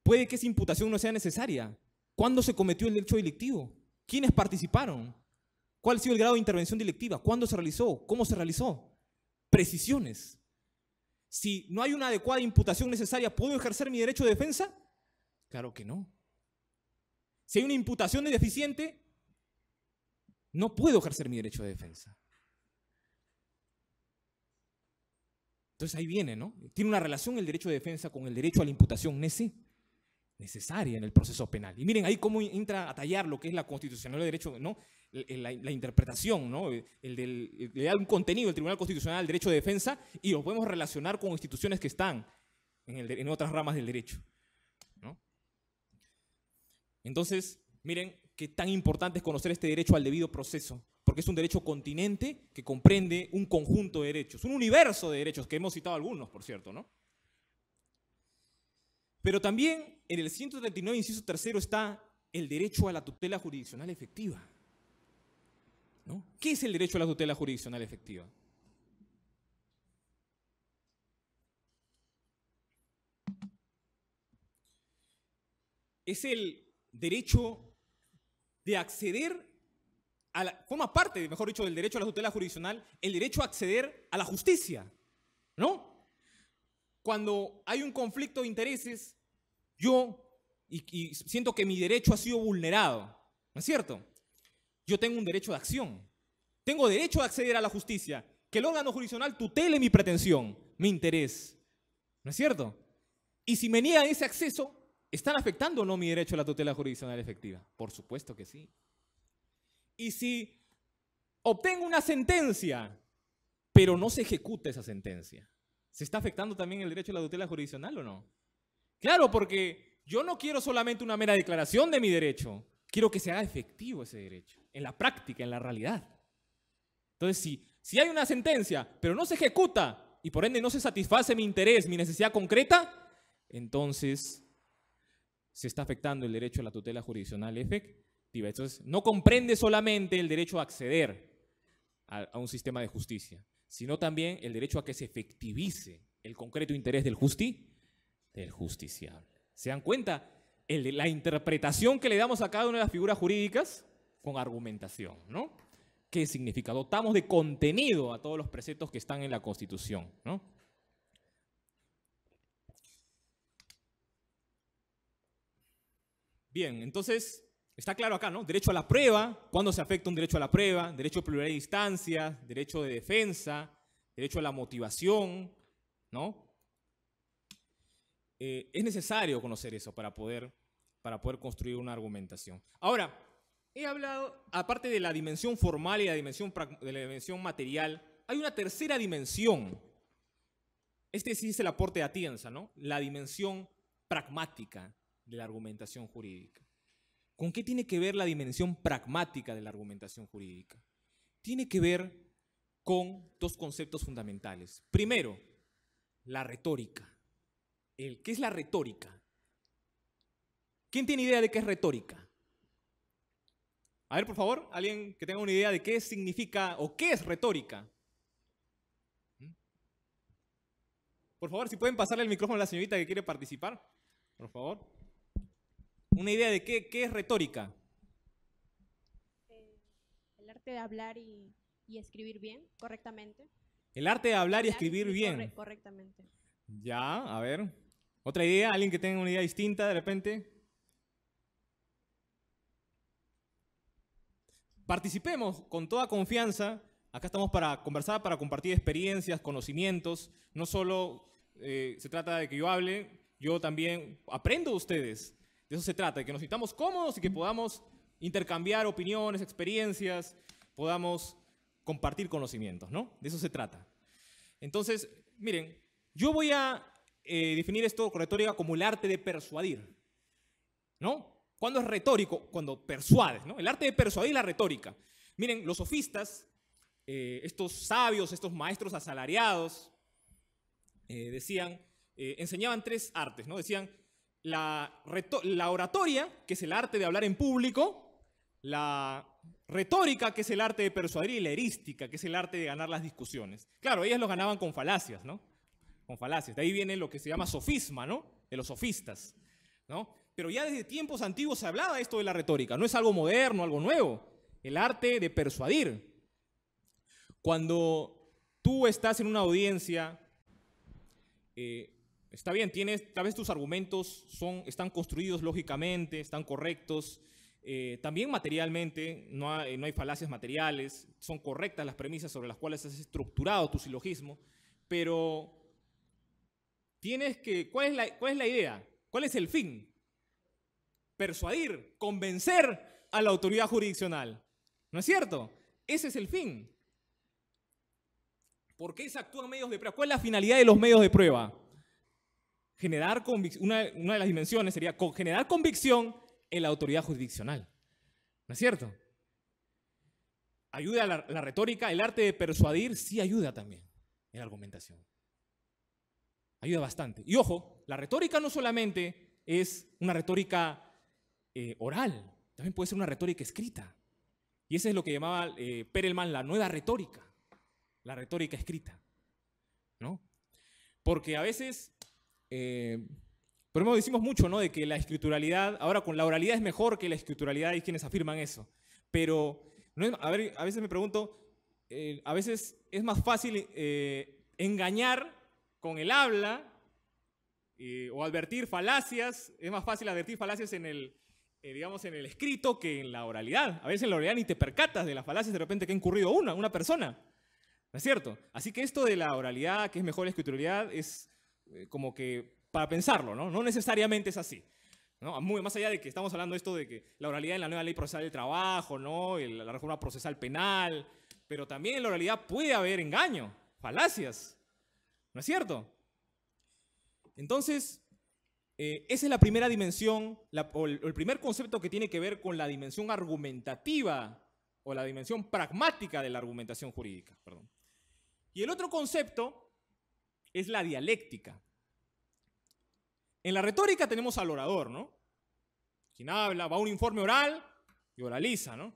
puede que esa imputación no sea necesaria. ¿Cuándo se cometió el hecho delictivo? ¿Quiénes participaron? ¿Cuál ha sido el grado de intervención delictiva? ¿Cuándo se realizó? ¿Cómo se realizó? Precisiones. Si no hay una adecuada imputación necesaria, ¿puedo ejercer mi derecho de defensa? Claro que no si hay una imputación de deficiente, no puedo ejercer mi derecho de defensa. Entonces ahí viene, ¿no? Tiene una relación el derecho de defensa con el derecho a la imputación necesaria en el proceso penal. Y miren ahí cómo entra a tallar lo que es la constitucional del derecho, ¿no? La, interpretación, ¿no? El del, le un contenido del Tribunal Constitucional del derecho de defensa y lo podemos relacionar con instituciones que están en otras ramas del derecho. Entonces, miren qué tan importante es conocer este derecho al debido proceso, porque es un derecho continente que comprende un conjunto de derechos, un universo de derechos, que hemos citado algunos, por cierto, ¿no? Pero también en el 139, inciso tercero, está el derecho a la tutela jurisdiccional efectiva. ¿Qué es el derecho a la tutela jurisdiccional efectiva? Es el derecho de acceder a la, forma parte, mejor dicho, del derecho a la tutela jurisdiccional, el derecho a acceder a la justicia, ¿no? Cuando hay un conflicto de intereses, yo y, siento que mi derecho ha sido vulnerado, ¿no es cierto? Yo tengo un derecho de acción, tengo derecho a acceder a la justicia, que el órgano jurisdiccional tutele mi pretensión, mi interés, ¿no es cierto? Y si me niegan ese acceso, ¿Están afectando o no mi derecho a la tutela jurisdiccional efectiva? Por supuesto que sí. Y si obtengo una sentencia, pero no se ejecuta esa sentencia, ¿se está afectando también el derecho a la tutela jurisdiccional o no? Claro, porque yo no quiero solamente una mera declaración de mi derecho, quiero que se haga efectivo ese derecho, en la práctica, en la realidad. Entonces, si, si hay una sentencia, pero no se ejecuta y por ende no se satisface mi interés, mi necesidad concreta, entonces se está afectando el derecho a la tutela jurisdiccional efectiva. Entonces, no comprende solamente el derecho a acceder a, un sistema de justicia, sino también el derecho a que se efectivice el concreto interés del justi, del justiciable. ¿Se dan cuenta? El, la interpretación que le damos a cada una de las figuras jurídicas con argumentación, ¿no? ¿Qué significa? Dotamos de contenido a todos los preceptos que están en la Constitución, ¿no? Bien, entonces está claro acá, ¿no? Derecho a la prueba, cuando se afecta un derecho a la prueba? Derecho a pluralidad de derecho de defensa, derecho a la motivación, ¿no? Eh, es necesario conocer eso para poder, para poder construir una argumentación. Ahora, he hablado, aparte de la dimensión formal y la dimensión, de la dimensión material, hay una tercera dimensión. Este sí es el aporte de Atienza, ¿no? La dimensión pragmática, de la argumentación jurídica. ¿Con qué tiene que ver la dimensión pragmática de la argumentación jurídica? Tiene que ver con dos conceptos fundamentales. Primero, la retórica. El, ¿Qué es la retórica? ¿Quién tiene idea de qué es retórica? A ver, por favor, alguien que tenga una idea de qué significa o qué es retórica. ¿Mm? Por favor, si pueden pasarle el micrófono a la señorita que quiere participar. Por favor una idea de qué, es retórica. Eh, el arte de hablar y, escribir bien, correctamente. El arte de hablar y escribir bien. correctamente. Ya, a ver. ¿Otra idea? ¿Alguien que tenga una idea distinta de repente? Participemos con toda confianza. Acá estamos para conversar, para compartir experiencias, conocimientos. No solo eh, se trata de que yo hable, yo también aprendo de ustedes. De eso se trata, de que nos sintamos cómodos y que podamos intercambiar opiniones, experiencias, podamos compartir conocimientos, ¿no? De eso se trata. Entonces, miren, yo voy a eh, definir esto con retórica como el arte de persuadir, ¿no? ¿Cuándo es retórico? Cuando persuades, ¿no? El arte de persuadir la retórica. Miren, los sofistas, eh, estos sabios, estos maestros asalariados, eh, decían, enseñaban tres artes, ¿no? Decían, la, oratoria, que es el arte de hablar en público, la retórica, que es el arte de persuadir, y la herística, que es el arte de ganar las discusiones. Claro, ellas lo ganaban con falacias, ¿no? Con falacias. De ahí viene lo que se llama sofisma, ¿no? De los sofistas, ¿no? Pero ya desde tiempos antiguos se hablaba esto de la retórica, no es algo moderno, algo nuevo. El arte de persuadir. Cuando tú estás en una audiencia, eh, Está bien, tienes, tal vez tus argumentos son, están construidos lógicamente, están correctos, eh, también materialmente, no hay, eh, no hay, falacias materiales, son correctas las premisas sobre las cuales has estructurado tu silogismo, pero tienes que, ¿cuál es la, cuál es la idea? ¿Cuál es el fin? Persuadir, convencer a la autoridad jurisdiccional. ¿No es cierto? Ese es el fin. ¿Por qué se actúan medios de prueba? ¿Cuál es la finalidad de los medios de prueba? generar convicción, una, de las dimensiones sería generar convicción en la autoridad jurisdiccional. ¿No es cierto? Ayuda la, retórica, el arte de persuadir sí ayuda también en la argumentación. Ayuda bastante. Y ojo, la retórica no solamente es una retórica eh, oral, también puede ser una retórica escrita. Y eso es lo que llamaba eh, Perelman la nueva retórica, la retórica escrita. ¿no? Porque a veces eh, pero decimos mucho, ¿no? De que la escrituralidad, ahora con la oralidad es mejor que la escrituralidad, hay quienes afirman eso. Pero, a, veces me pregunto, eh, a veces es más fácil eh, engañar con el habla eh, o advertir falacias, es más fácil advertir falacias en el, digamos, en el escrito que en la oralidad. A veces en la oralidad ni te percatas de las falacias de repente que ha incurrido una, una persona. ¿No es cierto? Así que esto de la oralidad, que es mejor la escrituralidad, es, eh, como que para pensarlo, ¿no? No necesariamente es así. ¿no? más allá de que estamos hablando esto de que la oralidad en la nueva ley procesal del trabajo, ¿no? la reforma procesal penal, pero también en la oralidad puede haber engaño, falacias, ¿no es cierto? Entonces, eh, esa es la primera dimensión, el, el primer concepto que tiene que ver con la dimensión argumentativa o la dimensión pragmática de la argumentación jurídica. Perdón. Y el otro concepto es la dialéctica. En la retórica tenemos al orador, ¿no? Quien habla, va a un informe oral y oraliza, ¿no?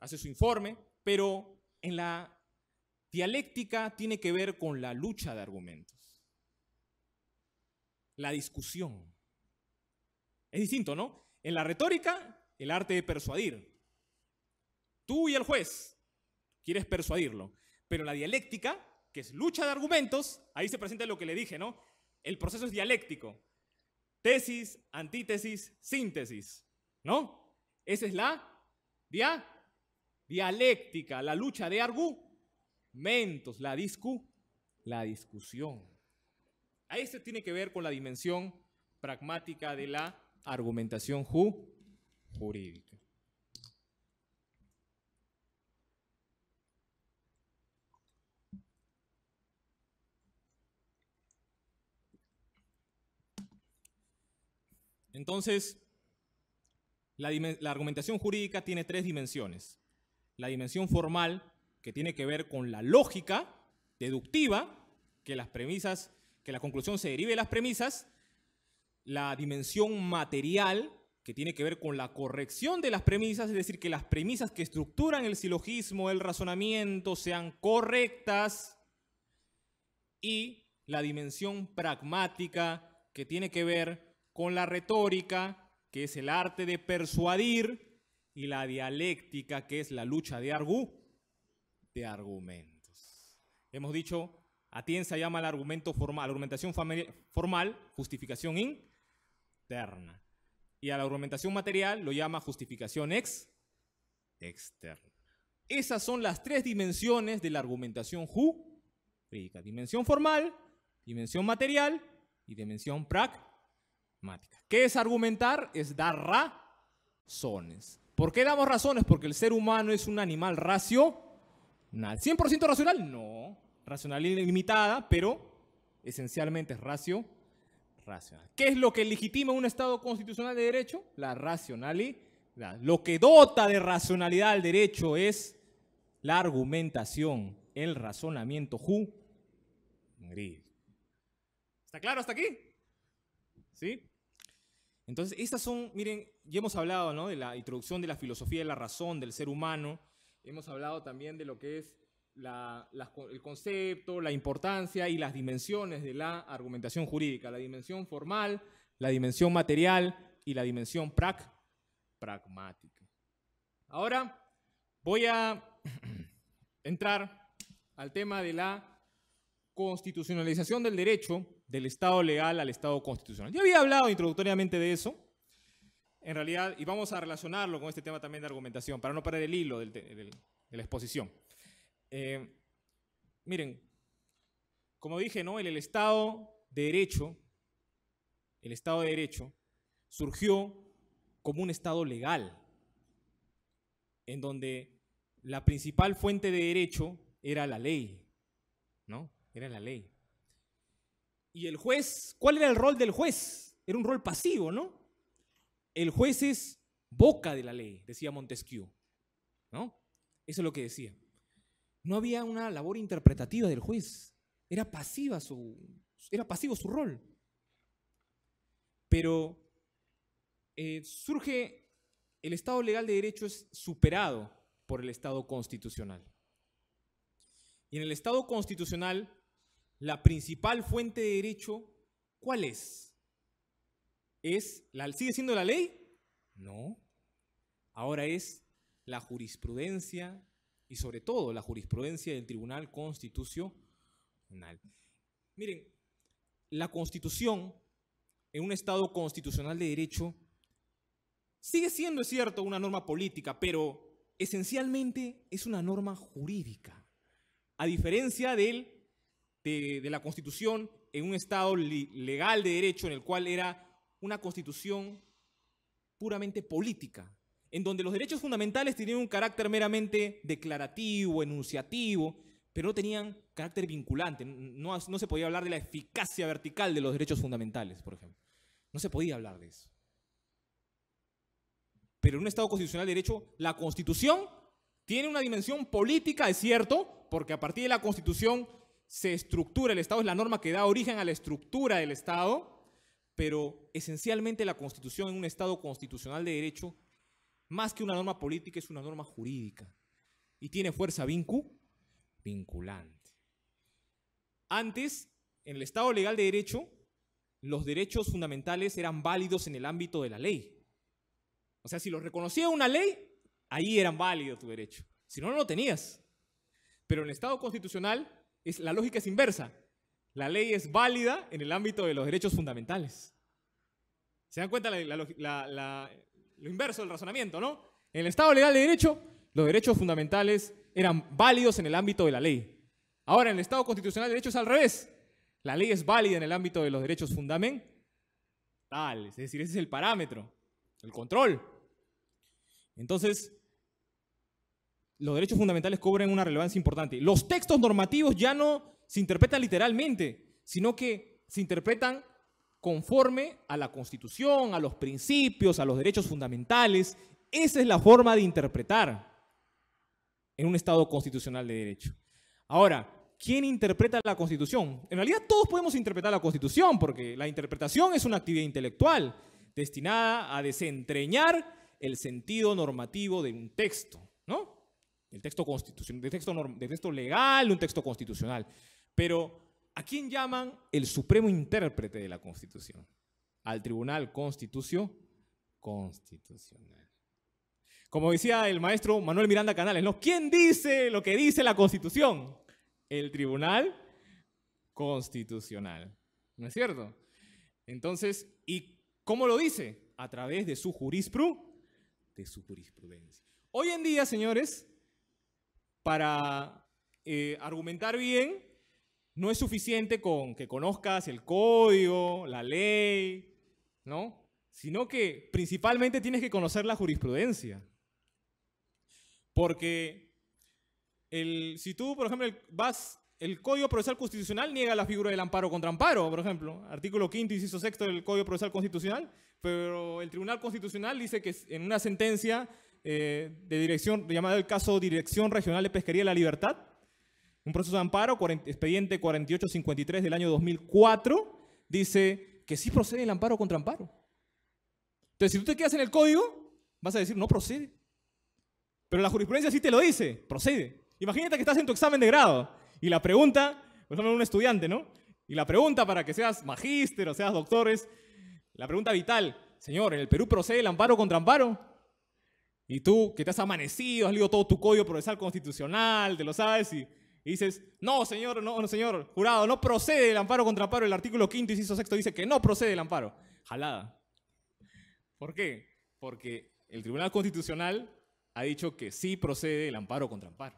Hace su informe, pero en la dialéctica tiene que ver con la lucha de argumentos, la discusión. Es distinto, ¿no? En la retórica, el arte de persuadir. Tú y el juez quieres persuadirlo, pero en la dialéctica que es lucha de argumentos, ahí se presenta lo que le dije, ¿no? El proceso es dialéctico. Tesis, antítesis, síntesis, ¿no? Esa es la dialéctica, la lucha de argumentos, la discu la discusión. Ahí se tiene que ver con la dimensión pragmática de la argumentación jurídica. Entonces, la, argumentación jurídica tiene tres dimensiones. La dimensión formal, que tiene que ver con la lógica deductiva, que las premisas, que la conclusión se derive de las premisas. La dimensión material, que tiene que ver con la corrección de las premisas, es decir, que las premisas que estructuran el silogismo, el razonamiento, sean correctas. Y la dimensión pragmática, que tiene que ver con la retórica, que es el arte de persuadir, y la dialéctica, que es la lucha de, argu, de argumentos. Hemos dicho, Atienza llama al argumento formal, argumentación formal, justificación interna. Y a la argumentación material lo llama justificación ex, externa. Esas son las tres dimensiones de la argumentación jurídica. Dimensión formal, dimensión material y dimensión práctica ¿Qué es argumentar? Es dar razones. ¿Por qué damos razones? Porque el ser humano es un animal racional. ¿100% racional? No. Racionalidad ilimitada, pero esencialmente es racio, racional. ¿Qué es lo que legitima un Estado constitucional de derecho? La racionalidad. Lo que dota de racionalidad al derecho es la argumentación, el razonamiento jurídico. ¿Está claro hasta aquí? ¿Sí? Entonces, estas son, miren, ya hemos hablado de la introducción de la filosofía de la razón del ser humano, hemos hablado también de lo que es el concepto, la importancia y las dimensiones de la argumentación jurídica, la dimensión formal, la dimensión material y la dimensión pragmática. Ahora voy a entrar al tema de la constitucionalización del derecho del Estado legal al Estado constitucional. Yo había hablado introductoriamente de eso, en realidad, y vamos a relacionarlo con este tema también de argumentación, para no parar el hilo de la exposición. Eh, miren, como dije, ¿no? el, el Estado de Derecho, el Estado de Derecho, surgió como un Estado legal, en donde la principal fuente de derecho era la ley, ¿no? Era la ley. Y el juez, ¿cuál era el rol del juez? Era un rol pasivo, ¿no? El juez es boca de la ley, decía Montesquieu, ¿no? Eso es lo que decía. No había una labor interpretativa del juez, era pasiva su, era pasivo su rol. Pero eh, surge, el Estado legal de derecho es superado por el Estado constitucional. Y en el Estado constitucional la principal fuente de derecho, ¿cuál es? ¿Es la, ¿Sigue siendo la ley? No. Ahora es la jurisprudencia y sobre todo la jurisprudencia del Tribunal Constitucional. Miren, la Constitución, en un Estado constitucional de derecho, sigue siendo, es cierto, una norma política, pero esencialmente es una norma jurídica, a diferencia del de, la Constitución en un Estado legal de derecho en el cual era una Constitución puramente política, en donde los derechos fundamentales tenían un carácter meramente declarativo, enunciativo, pero no tenían carácter vinculante. No, no, se podía hablar de la eficacia vertical de los derechos fundamentales, por ejemplo. No se podía hablar de eso. Pero en un Estado constitucional de derecho, la Constitución tiene una dimensión política, es cierto, porque a partir de la Constitución se estructura, el Estado es la norma que da origen a la estructura del Estado, pero esencialmente la Constitución en un Estado constitucional de derecho, más que una norma política, es una norma jurídica y tiene fuerza vinculante. Antes, en el Estado legal de derecho, los derechos fundamentales eran válidos en el ámbito de la ley. O sea, si los reconocía una ley, ahí eran válidos tu derecho. Si no, no lo tenías. Pero en el Estado constitucional, es, la lógica es inversa. La ley es válida en el ámbito de los derechos fundamentales. ¿Se dan cuenta la, lo inverso del razonamiento, no? En el Estado legal de derecho, los derechos fundamentales eran válidos en el ámbito de la ley. Ahora, en el Estado constitucional de derecho es al revés. La ley es válida en el ámbito de los derechos fundamentales. Es decir, ese es el parámetro, el control. Entonces, los derechos fundamentales cobran una relevancia importante. Los textos normativos ya no se interpretan literalmente, sino que se interpretan conforme a la Constitución, a los principios, a los derechos fundamentales. Esa es la forma de interpretar en un Estado constitucional de derecho. Ahora, ¿quién interpreta la Constitución? En realidad todos podemos interpretar la Constitución, porque la interpretación es una actividad intelectual destinada a desentreñar el sentido normativo de un texto, ¿no? el texto constitucional, de texto, legal, un texto constitucional. Pero, ¿a quién llaman el supremo intérprete de la Constitución? Al Tribunal Constitucio Constitucional. Como decía el maestro Manuel Miranda Canales, ¿no? ¿quién dice lo que dice la Constitución? El Tribunal Constitucional. ¿No es cierto? Entonces, ¿y cómo lo dice? A través de su jurisprudencia. De su jurisprudencia. Hoy en día, señores, para eh, argumentar bien, no es suficiente con que conozcas el código, la ley, ¿no? Sino que principalmente tienes que conocer la jurisprudencia. Porque el, si tú, por ejemplo, vas, el Código Procesal Constitucional niega la figura del amparo contra amparo, por ejemplo, artículo 5, inciso 6 del Código Procesal Constitucional, pero el Tribunal Constitucional dice que en una sentencia eh, de dirección, llamado el caso Dirección Regional de Pesquería de la Libertad, un proceso de amparo, expediente 4853 del año 2004, dice que sí procede el amparo contra amparo. Entonces, si tú te quedas en el código, vas a decir, no procede. Pero la jurisprudencia sí te lo dice, procede. Imagínate que estás en tu examen de grado y la pregunta, por ejemplo, un estudiante, ¿no? Y la pregunta para que seas magíster o seas doctor la pregunta vital, señor, ¿en el Perú procede el amparo contra amparo? Y tú, que te has amanecido, has leído todo tu código procesal constitucional, te lo sabes, y, dices, no, señor, no, no, señor, jurado, no procede el amparo contra amparo. El artículo quinto, inciso sexto, dice que no procede el amparo. Jalada. ¿Por qué? Porque el Tribunal Constitucional ha dicho que sí procede el amparo contra amparo.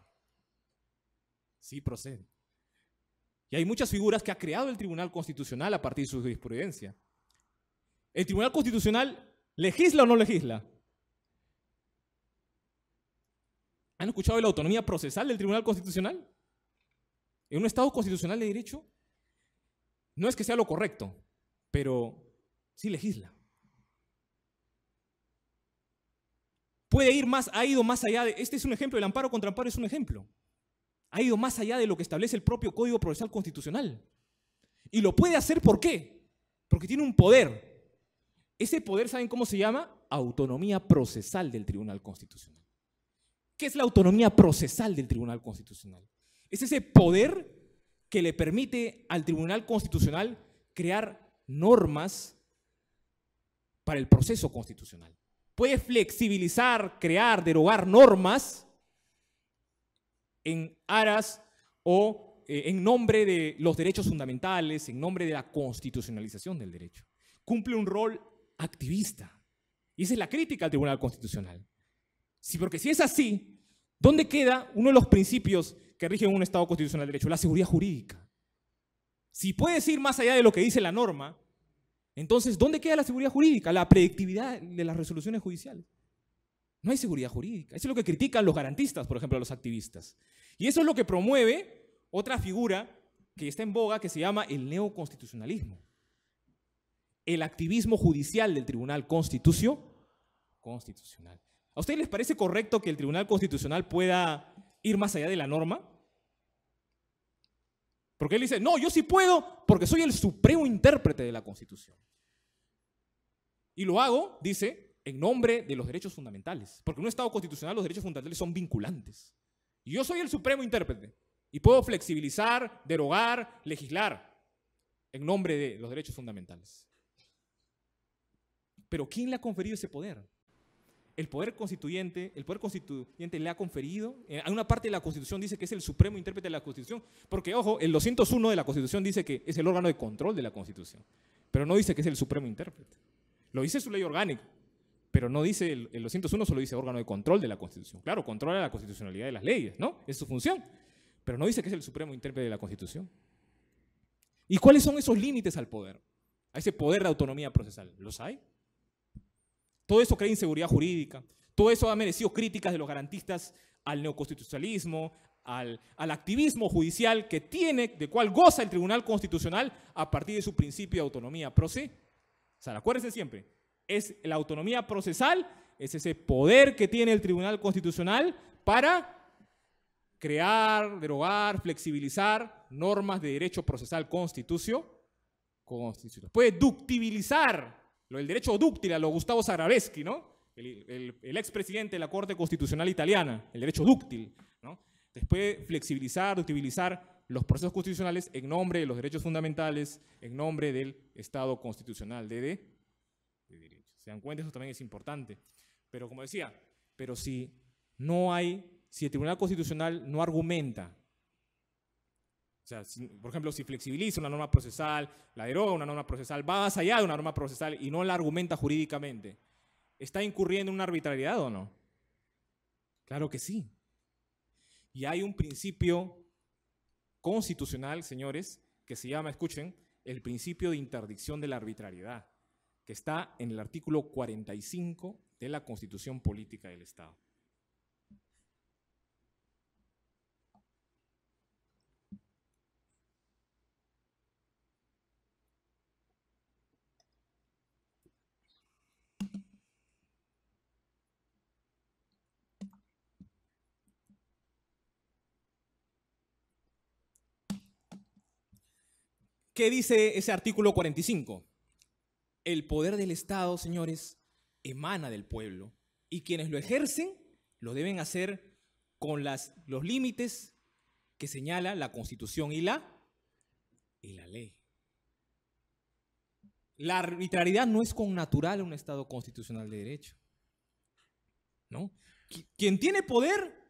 Sí procede. Y hay muchas figuras que ha creado el Tribunal Constitucional a partir de su jurisprudencia. ¿El Tribunal Constitucional legisla o no legisla? ¿Han escuchado de la autonomía procesal del Tribunal Constitucional? En un Estado constitucional de derecho, no es que sea lo correcto, pero sí legisla. Puede ir más, ha ido más allá de, este es un ejemplo, el amparo contra amparo es un ejemplo. Ha ido más allá de lo que establece el propio Código Procesal Constitucional. Y lo puede hacer ¿por qué? Porque tiene un poder. Ese poder, ¿saben cómo se llama? Autonomía procesal del Tribunal Constitucional. ¿Qué es la autonomía procesal del Tribunal Constitucional. Es ese poder que le permite al Tribunal Constitucional crear normas para el proceso constitucional. Puede flexibilizar, crear, derogar normas en aras o eh, en nombre de los derechos fundamentales, en nombre de la constitucionalización del derecho. Cumple un rol activista. Y esa es la crítica al Tribunal Constitucional. Sí, porque si es así, ¿dónde queda uno de los principios que rigen un Estado constitucional de derecho? La seguridad jurídica. Si puedes ir más allá de lo que dice la norma, entonces, ¿dónde queda la seguridad jurídica? La predictividad de las resoluciones judiciales. No hay seguridad jurídica. Eso es lo que critican los garantistas, por ejemplo, a los activistas. Y eso es lo que promueve otra figura que está en boga que se llama el neoconstitucionalismo. El activismo judicial del Tribunal Constitucional. ¿A ustedes les parece correcto que el Tribunal Constitucional pueda ir más allá de la norma? Porque él dice, no, yo sí puedo porque soy el supremo intérprete de la Constitución. Y lo hago, dice, en nombre de los derechos fundamentales. Porque en un Estado constitucional los derechos fundamentales son vinculantes. Y yo soy el supremo intérprete. Y puedo flexibilizar, derogar, legislar en nombre de los derechos fundamentales. Pero ¿quién le ha conferido ese poder? el poder constituyente, el poder constituyente le ha conferido, eh, hay una parte de la Constitución dice que es el supremo intérprete de la Constitución, porque ojo, el 201 de la Constitución dice que es el órgano de control de la Constitución, pero no dice que es el supremo intérprete. Lo dice su ley orgánica, pero no dice el, 201 solo dice órgano de control de la Constitución. Claro, controla la constitucionalidad de las leyes, ¿no? Es su función, pero no dice que es el supremo intérprete de la Constitución. ¿Y cuáles son esos límites al poder? A ese poder de autonomía procesal, ¿los hay? Todo eso crea inseguridad jurídica. Todo eso ha merecido críticas de los garantistas al neoconstitucionalismo, al, al, activismo judicial que tiene, de cual goza el Tribunal Constitucional a partir de su principio de autonomía. Pero sí, o sea, acuérdense siempre, es la autonomía procesal, es ese poder que tiene el Tribunal Constitucional para crear, derogar, flexibilizar normas de derecho procesal constitucional. Puede ductibilizar lo derecho dúctil a lo Gustavo Zarabeschi, ¿no? El, el, el expresidente de la Corte Constitucional Italiana, el derecho dúctil, ¿no? Después flexibilizar, utilizar los procesos constitucionales en nombre de los derechos fundamentales, en nombre del Estado constitucional, de, ¿Se dan cuenta? Eso también es importante. Pero como decía, pero si no hay, si el Tribunal Constitucional no argumenta o sea, por ejemplo, si flexibiliza una norma procesal, la deroga una norma procesal, va más allá de una norma procesal y no la argumenta jurídicamente, ¿está incurriendo en una arbitrariedad o no? Claro que sí. Y hay un principio constitucional, señores, que se llama, escuchen, el principio de interdicción de la arbitrariedad, que está en el artículo 45 de la Constitución Política del Estado. ¿Qué dice ese artículo 45? El poder del Estado, señores, emana del pueblo y quienes lo ejercen lo deben hacer con los límites que señala la Constitución y la, y la ley. La arbitrariedad no es con natural un Estado constitucional de derecho. ¿No? Quien tiene poder,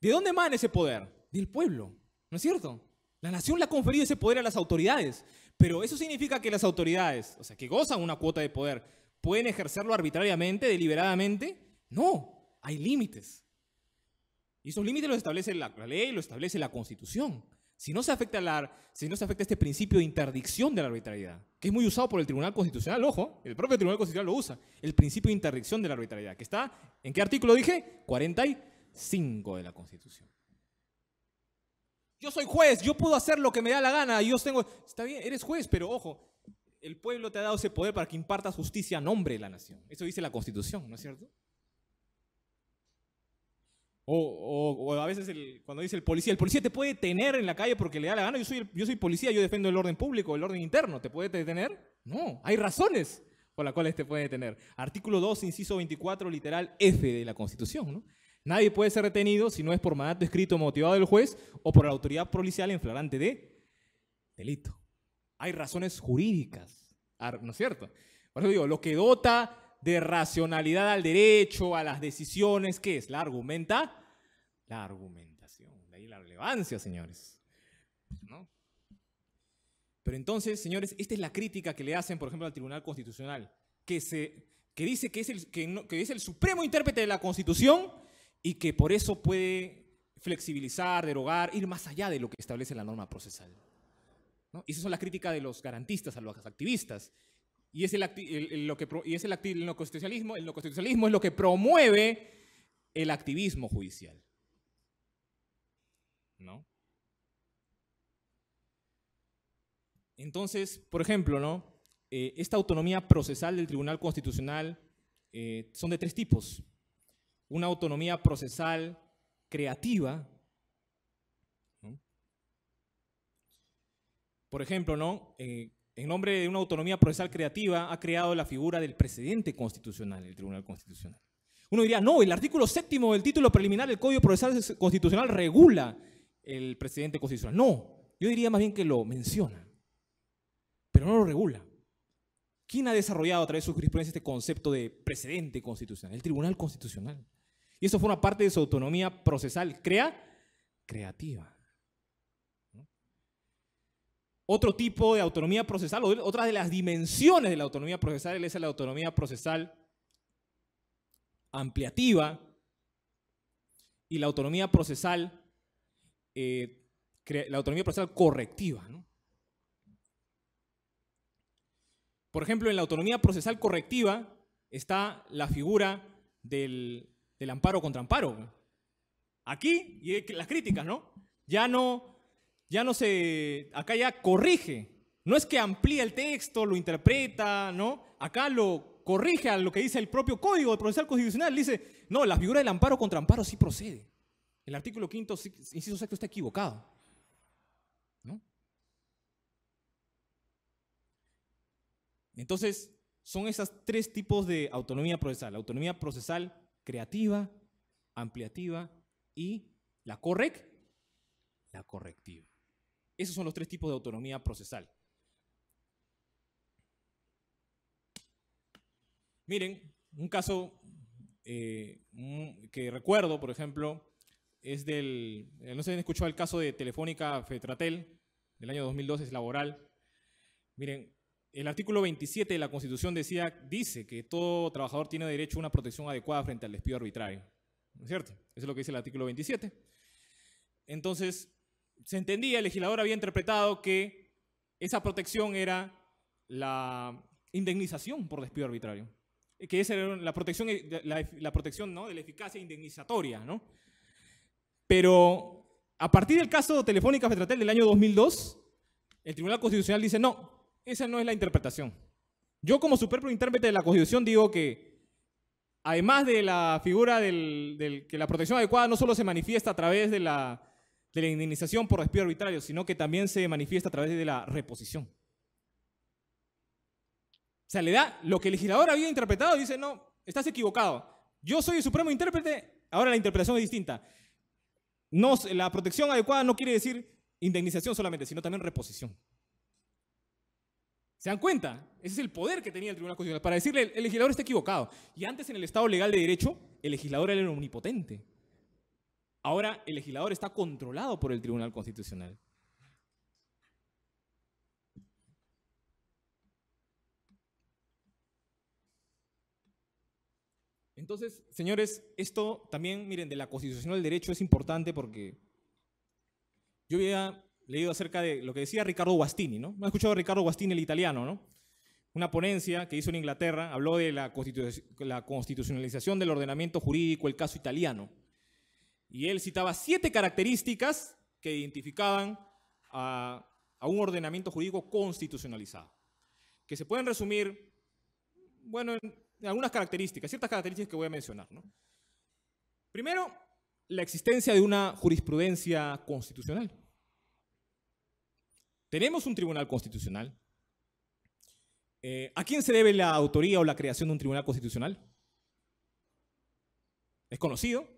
¿de dónde emana ese poder? Del pueblo, ¿no es cierto? La nación le ha conferido ese poder a las autoridades, pero eso significa que las autoridades, o sea, que gozan una cuota de poder, pueden ejercerlo arbitrariamente, deliberadamente. No, hay límites. Y esos límites los establece la, ley, los establece la constitución. Si no se afecta si no se afecta este principio de interdicción de la arbitrariedad, que es muy usado por el Tribunal Constitucional, ojo, el propio Tribunal Constitucional lo usa, el principio de interdicción de la arbitrariedad, que está, ¿en qué artículo dije? 45 de la Constitución. Yo soy juez, yo puedo hacer lo que me da la gana, yo tengo... Está bien, eres juez, pero ojo, el pueblo te ha dado ese poder para que imparta justicia a nombre de la nación. Eso dice la Constitución, ¿no es cierto? O, a veces cuando dice el policía, el policía te puede detener en la calle porque le da la gana, yo soy, yo soy policía, yo defiendo el orden público, el orden interno, ¿te puede detener? No, hay razones por las cuales te puede detener. Artículo 2, inciso 24, literal F de la Constitución, ¿no? Nadie puede ser retenido si no es por mandato escrito motivado del juez o por la autoridad policial en flagrante de delito. Hay razones jurídicas, ah, ¿no es cierto? Por eso digo, lo que dota de racionalidad al derecho, a las decisiones, ¿qué es? La argumenta, la argumentación. De ahí la relevancia, señores. Pero entonces, señores, esta es la crítica que le hacen, por ejemplo, al Tribunal Constitucional, que, se, que dice que es, el, que, que es el supremo intérprete de la Constitución y que por eso puede flexibilizar, derogar, ir más allá de lo que establece la norma procesal. ¿No? Y esa es la crítica de los garantistas a los activistas. Y es el, el lo que, es el no constitucionalismo, el constitucionalismo es lo que promueve el activismo judicial. Entonces, por ejemplo, ¿no? Eh, esta autonomía procesal del Tribunal Constitucional eh, son de tres tipos una autonomía procesal creativa. Por ejemplo, ¿no? en eh, nombre de una autonomía procesal creativa ha creado la figura del presidente constitucional, el Tribunal Constitucional. Uno diría, no, el artículo séptimo del título preliminar del Código Procesal Constitucional regula el presidente constitucional. No, yo diría más bien que lo menciona, pero no lo regula. ¿Quién ha desarrollado a través de su jurisprudencia este concepto de precedente constitucional? El Tribunal Constitucional. Y eso forma parte de su autonomía procesal, crea, creativa. Otro tipo de autonomía procesal, otra de las dimensiones de la autonomía procesal es la autonomía procesal ampliativa y la autonomía procesal, eh, la autonomía procesal correctiva. Por ejemplo, en la autonomía procesal correctiva está la figura del del amparo contra amparo. Aquí, y las críticas, ¿no? Ya no, ya no se, acá ya corrige. No es que amplía el texto, lo interpreta, ¿no? Acá lo corrige a lo que dice el propio Código de Procesal Constitucional. Dice, no, la figura del amparo contra amparo sí procede. El artículo quinto, inciso sexto, está equivocado. ¿No? Entonces, son esos tres tipos de autonomía procesal. autonomía procesal creativa, ampliativa y la correct, la correctiva. Esos son los tres tipos de autonomía procesal. Miren, un caso eh, que recuerdo, por ejemplo, es del, eh, no sé si han escuchado el caso de Telefónica Fetratel del año 2012, es laboral. Miren, el artículo 27 de la Constitución decía, dice que todo trabajador tiene derecho a una protección adecuada frente al despido arbitrario. ¿No es cierto? Eso es lo que dice el artículo 27. Entonces, se entendía, el legislador había interpretado que esa protección era la indemnización por despido arbitrario. Que esa era la protección, la, protección ¿no? de la eficacia indemnizatoria. Pero a partir del caso Telefónica Fetratel del año 2002, el Tribunal Constitucional dice, no, esa no es la interpretación. Yo como supremo intérprete de la Constitución digo que además de la figura del, que la protección adecuada no solo se manifiesta a través de la, indemnización por despido arbitrario, sino que también se manifiesta a través de la reposición. O sea, le da lo que el legislador había interpretado, y dice, no, estás equivocado. Yo soy el supremo intérprete, ahora la interpretación es distinta. No, la protección adecuada no quiere decir indemnización solamente, sino también reposición. ¿Se dan cuenta? Ese es el poder que tenía el Tribunal Constitucional para decirle, el legislador está equivocado. Y antes en el Estado legal de derecho, el legislador era el omnipotente. Ahora el legislador está controlado por el Tribunal Constitucional. Entonces, señores, esto también, miren, de la constitución del derecho es importante porque yo voy a leído acerca de lo que decía Ricardo Guastini, ¿no? ¿Me ha escuchado Ricardo Guastini, el italiano, ¿no? Una ponencia que hizo en Inglaterra habló de la, la constitucionalización del ordenamiento jurídico, el caso italiano. Y él citaba siete características que identificaban a, un ordenamiento jurídico constitucionalizado, que se pueden resumir, bueno, en algunas características, ciertas características que voy a mencionar. ¿no? Primero, la existencia de una jurisprudencia constitucional. Tenemos un tribunal constitucional. Eh, ¿A quién se debe la autoría o la creación de un tribunal constitucional? Es conocido.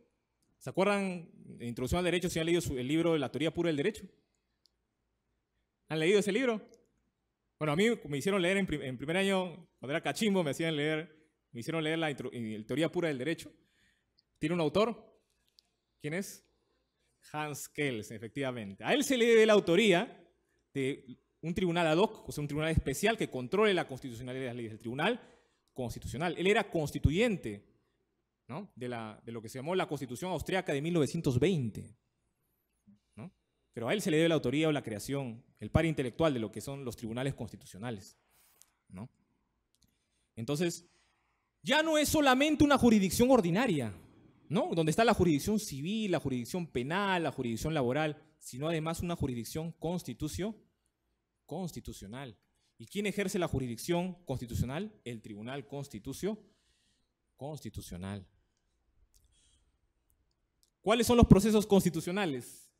¿Se acuerdan de Introducción al Derecho si han leído el libro La teoría pura del derecho? ¿Han leído ese libro? Bueno, a mí me hicieron leer en, primer año, cuando era cachimbo, me hacían leer, me hicieron leer la, teoría pura del derecho. Tiene un autor. ¿Quién es? Hans Kelsen, efectivamente. A él se le debe la autoría un tribunal ad hoc, o sea, un tribunal especial que controle la constitucionalidad de las leyes, del tribunal constitucional. Él era constituyente de, de, lo que se llamó la Constitución Austriaca de 1920. Pero a él se le debe la autoría o la creación, el par intelectual de lo que son los tribunales constitucionales. Entonces, ya no es solamente una jurisdicción ordinaria, ¿no? donde está la jurisdicción civil, la jurisdicción penal, la jurisdicción laboral, sino además una jurisdicción constitucional Constitucional. ¿Y quién ejerce la jurisdicción constitucional? El Tribunal Constitucio, Constitucional. ¿Cuáles son los procesos constitucionales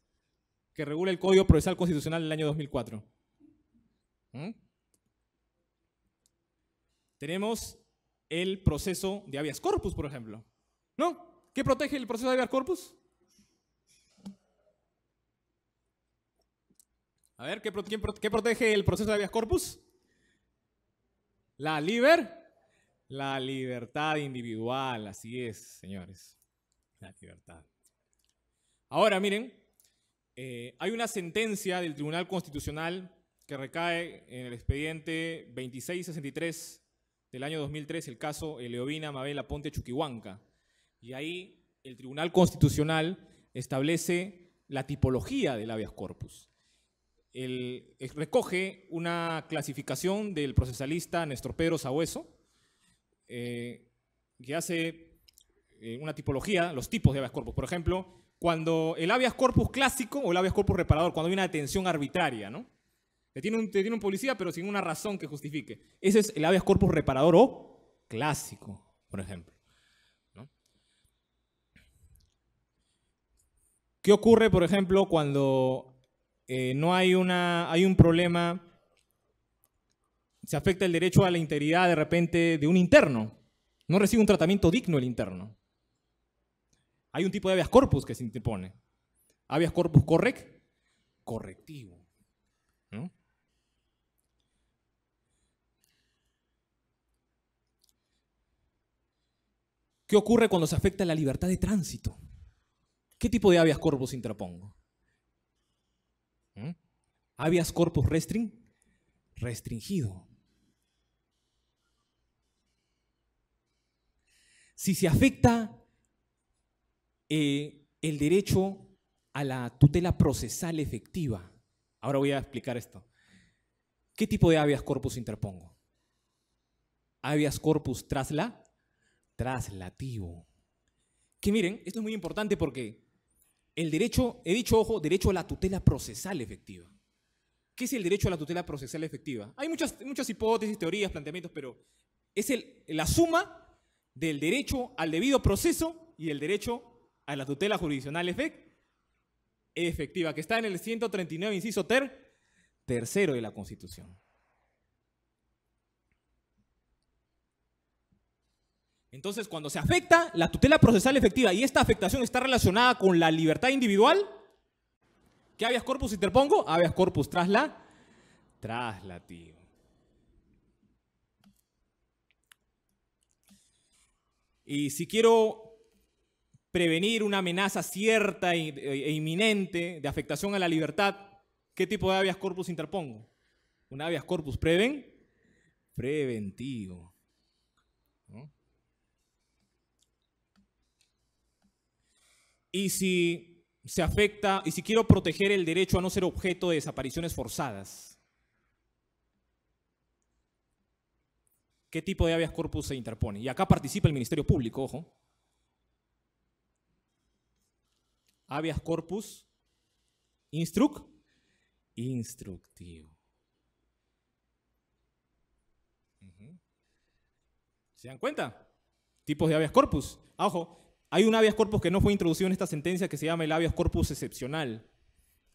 que regula el Código Procesal Constitucional del año 2004? ¿Mm? Tenemos el proceso de habeas corpus, por ejemplo. ¿No? ¿Qué protege el proceso de habeas corpus? A ver, ¿qué, protege el proceso de habeas corpus? La liber. La libertad individual, así es, señores. La libertad. Ahora, miren, eh, hay una sentencia del Tribunal Constitucional que recae en el expediente 2663 del año 2003, el caso Eleovina Mabel Aponte Chuquihuanca. Y ahí el Tribunal Constitucional establece la tipología del habeas corpus recoge una clasificación del procesalista Néstor Pedro Sabueso, eh, que hace eh, una tipología, los tipos de habeas corpus. Por ejemplo, cuando el habeas corpus clásico o el habeas corpus reparador, cuando hay una detención arbitraria, ¿no? Te tiene, un, policía, pero sin una razón que justifique. Ese es el habeas corpus reparador o clásico, por ejemplo. ¿Qué ocurre, por ejemplo, cuando eh, no hay, una, hay un problema, se afecta el derecho a la integridad de repente de un interno. No recibe un tratamiento digno el interno. Hay un tipo de habeas corpus que se interpone. Habeas corpus correct, correctivo. ¿Qué ocurre cuando se afecta la libertad de tránsito? ¿Qué tipo de habeas corpus interpongo? habeas corpus restring, restringido. Si se afecta eh, el derecho a la tutela procesal efectiva, ahora voy a explicar esto. ¿Qué tipo de habeas corpus interpongo? Habeas corpus trasla, traslativo. Que miren, esto es muy importante porque el derecho, he dicho, ojo, derecho a la tutela procesal efectiva. ¿Qué es el derecho a la tutela procesal efectiva? Hay muchas, muchas hipótesis, teorías, planteamientos, pero es la suma del derecho al debido proceso y el derecho a la tutela jurisdiccional efectiva, que está en el 139, inciso ter, tercero de la Constitución. Entonces, cuando se afecta la tutela procesal efectiva y esta afectación está relacionada con la libertad individual, ¿Qué habeas corpus interpongo? Habeas corpus trasla? la. tío. Y si quiero prevenir una amenaza cierta e, e inminente de afectación a la libertad, ¿qué tipo de habeas corpus interpongo? Un habeas corpus preven, preventivo. Y si se afecta y si quiero proteger el derecho a no ser objeto de desapariciones forzadas. ¿Qué tipo de habeas corpus se interpone? Y acá participa el Ministerio Público, ojo. Habeas corpus, instruc, instructivo. ¿Se dan cuenta? Tipos de habeas corpus. Ah, ojo, hay un habeas corpus que no fue introducido en esta sentencia que se llama el habeas corpus excepcional,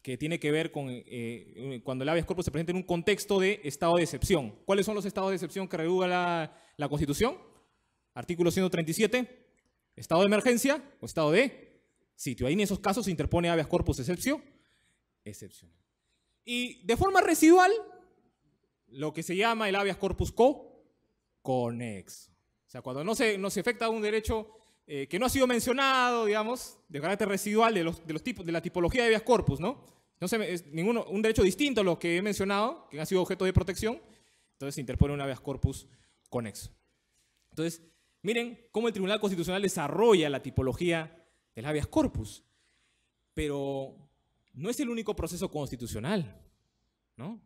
que tiene que ver con eh, cuando el habeas corpus se presenta en un contexto de estado de excepción. ¿Cuáles son los estados de excepción que regula la, Constitución? Artículo 137, estado de emergencia o estado de sitio. Ahí en esos casos se interpone habeas corpus excepción, excepcional. Y de forma residual, lo que se llama el habeas corpus co, conexo. O sea, cuando no se, no se afecta un derecho eh, que no ha sido mencionado, digamos, de carácter residual de los, tipos, de la tipología de habeas corpus, ¿no? es ninguno, un derecho distinto a lo que he mencionado, que han sido objeto de protección, entonces se interpone un habeas corpus conexo. Entonces, miren cómo el Tribunal Constitucional desarrolla la tipología del habeas corpus, pero no es el único proceso constitucional, ¿no?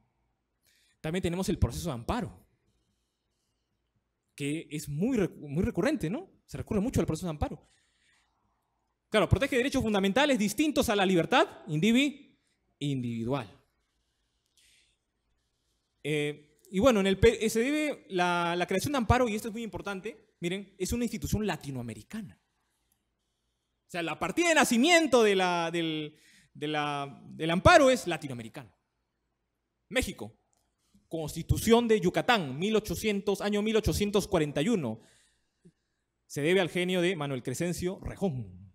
También tenemos el proceso de amparo, que es muy, muy recurrente, ¿no? Se recurre mucho al proceso de amparo. Claro, protege derechos fundamentales distintos a la libertad individual. Eh, y bueno, en el, se debe la, creación de amparo, y esto es muy importante, miren, es una institución latinoamericana. O sea, la partida de nacimiento de la, del, del amparo es latinoamericana. México, Constitución de Yucatán, 1800, año 1841 se debe al genio de Manuel Crescencio Rejón.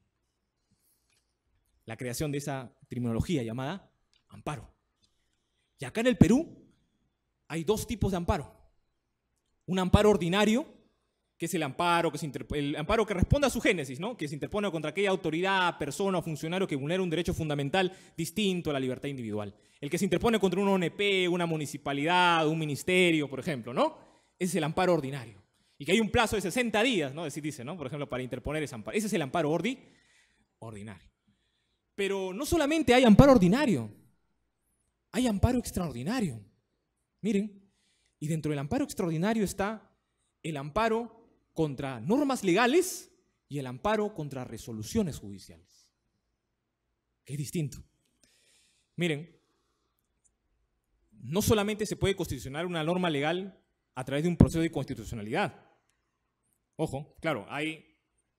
La creación de esa terminología llamada amparo. Y acá en el Perú hay dos tipos de amparo. Un amparo ordinario, que es el amparo que, se responde a su génesis, ¿no? que se interpone contra aquella autoridad, persona o funcionario que vulnera un derecho fundamental distinto a la libertad individual. El que se interpone contra un ONP, una municipalidad, un ministerio, por ejemplo, ¿no? Ese es el amparo ordinario. Y que hay un plazo de 60 días, ¿no? decir dice, ¿no? Por ejemplo, para interponer ese amparo. Ese es el amparo ordinario. Pero no solamente hay amparo ordinario, hay amparo extraordinario. Miren, y dentro del amparo extraordinario está el amparo contra normas legales y el amparo contra resoluciones judiciales. Qué es distinto. Miren, no solamente se puede constitucionar una norma legal a través de un proceso de constitucionalidad, Ojo, claro, hay,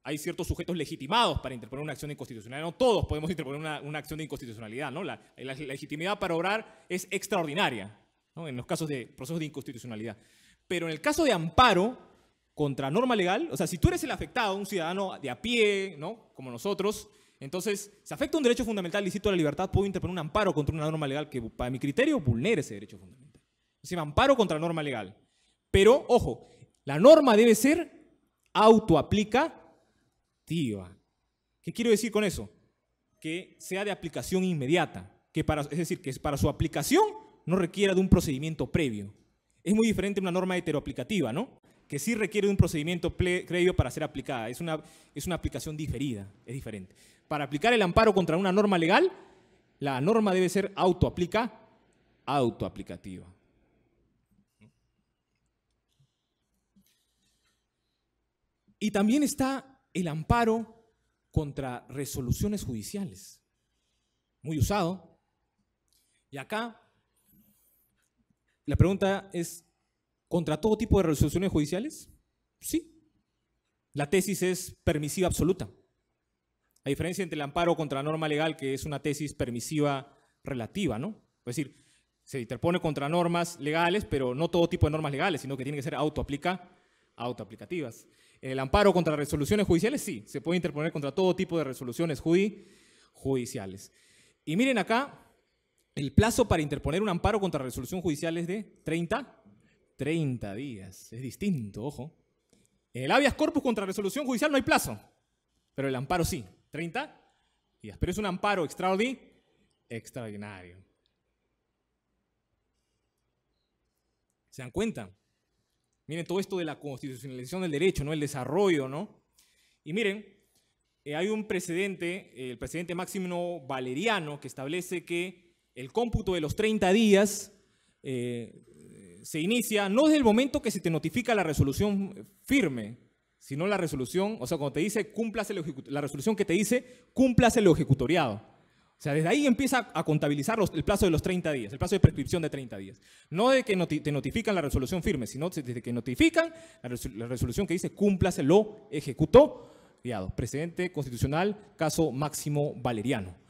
hay ciertos sujetos legitimados para interponer una acción de inconstitucionalidad. No todos podemos interponer una, acción de inconstitucionalidad, ¿no? La, legitimidad para obrar es extraordinaria, ¿no? En los casos de procesos de inconstitucionalidad. Pero en el caso de amparo contra norma legal, o sea, si tú eres el afectado, un ciudadano de a pie, ¿no? Como nosotros, entonces, se afecta un derecho fundamental licito a la libertad, puedo interponer un amparo contra una norma legal que, para mi criterio, vulnere ese derecho fundamental. Se llama amparo contra norma legal. Pero, ojo, la norma debe ser autoaplicativa. ¿Qué quiero decir con eso? Que sea de aplicación inmediata, que para, es decir, que para su aplicación no requiera de un procedimiento previo. Es muy diferente una norma heteroaplicativa, ¿no? Que sí requiere de un procedimiento previo para ser aplicada. Es una, es una aplicación diferida, es diferente. Para aplicar el amparo contra una norma legal, la norma debe ser autoaplica, autoaplicativa. Y también está el amparo contra resoluciones judiciales, muy usado. Y acá la pregunta es, ¿contra todo tipo de resoluciones judiciales? Sí. La tesis es permisiva absoluta. A diferencia entre el amparo contra la norma legal, que es una tesis permisiva relativa, ¿no? Es decir, se interpone contra normas legales, pero no todo tipo de normas legales, sino que tiene que ser autoaplica, autoaplicativas. El amparo contra resoluciones judiciales, sí, se puede interponer contra todo tipo de resoluciones judiciales. Y miren acá, el plazo para interponer un amparo contra resolución judicial es de 30, 30 días. Es distinto, ojo. el habeas corpus contra resolución judicial no hay plazo, pero el amparo sí, 30 días. Pero es un amparo extraordinario. ¿Se dan cuenta? Miren todo esto de la constitucionalización del derecho, ¿no? El desarrollo, ¿no? Y miren, eh, hay un precedente, el presidente máximo valeriano, que establece que el cómputo de los 30 días eh, se inicia no desde el momento que se te notifica la resolución firme, sino la resolución, o sea, cuando te dice cumplas el la resolución que te dice cúmplase lo ejecutoriado. O sea, desde ahí empieza a contabilizar el plazo de los 30 días, el plazo de prescripción de 30 días. No de que te notifican la resolución firme, sino desde que notifican la, resolución que dice cúmplase, lo ejecutó, precedente constitucional, caso máximo valeriano.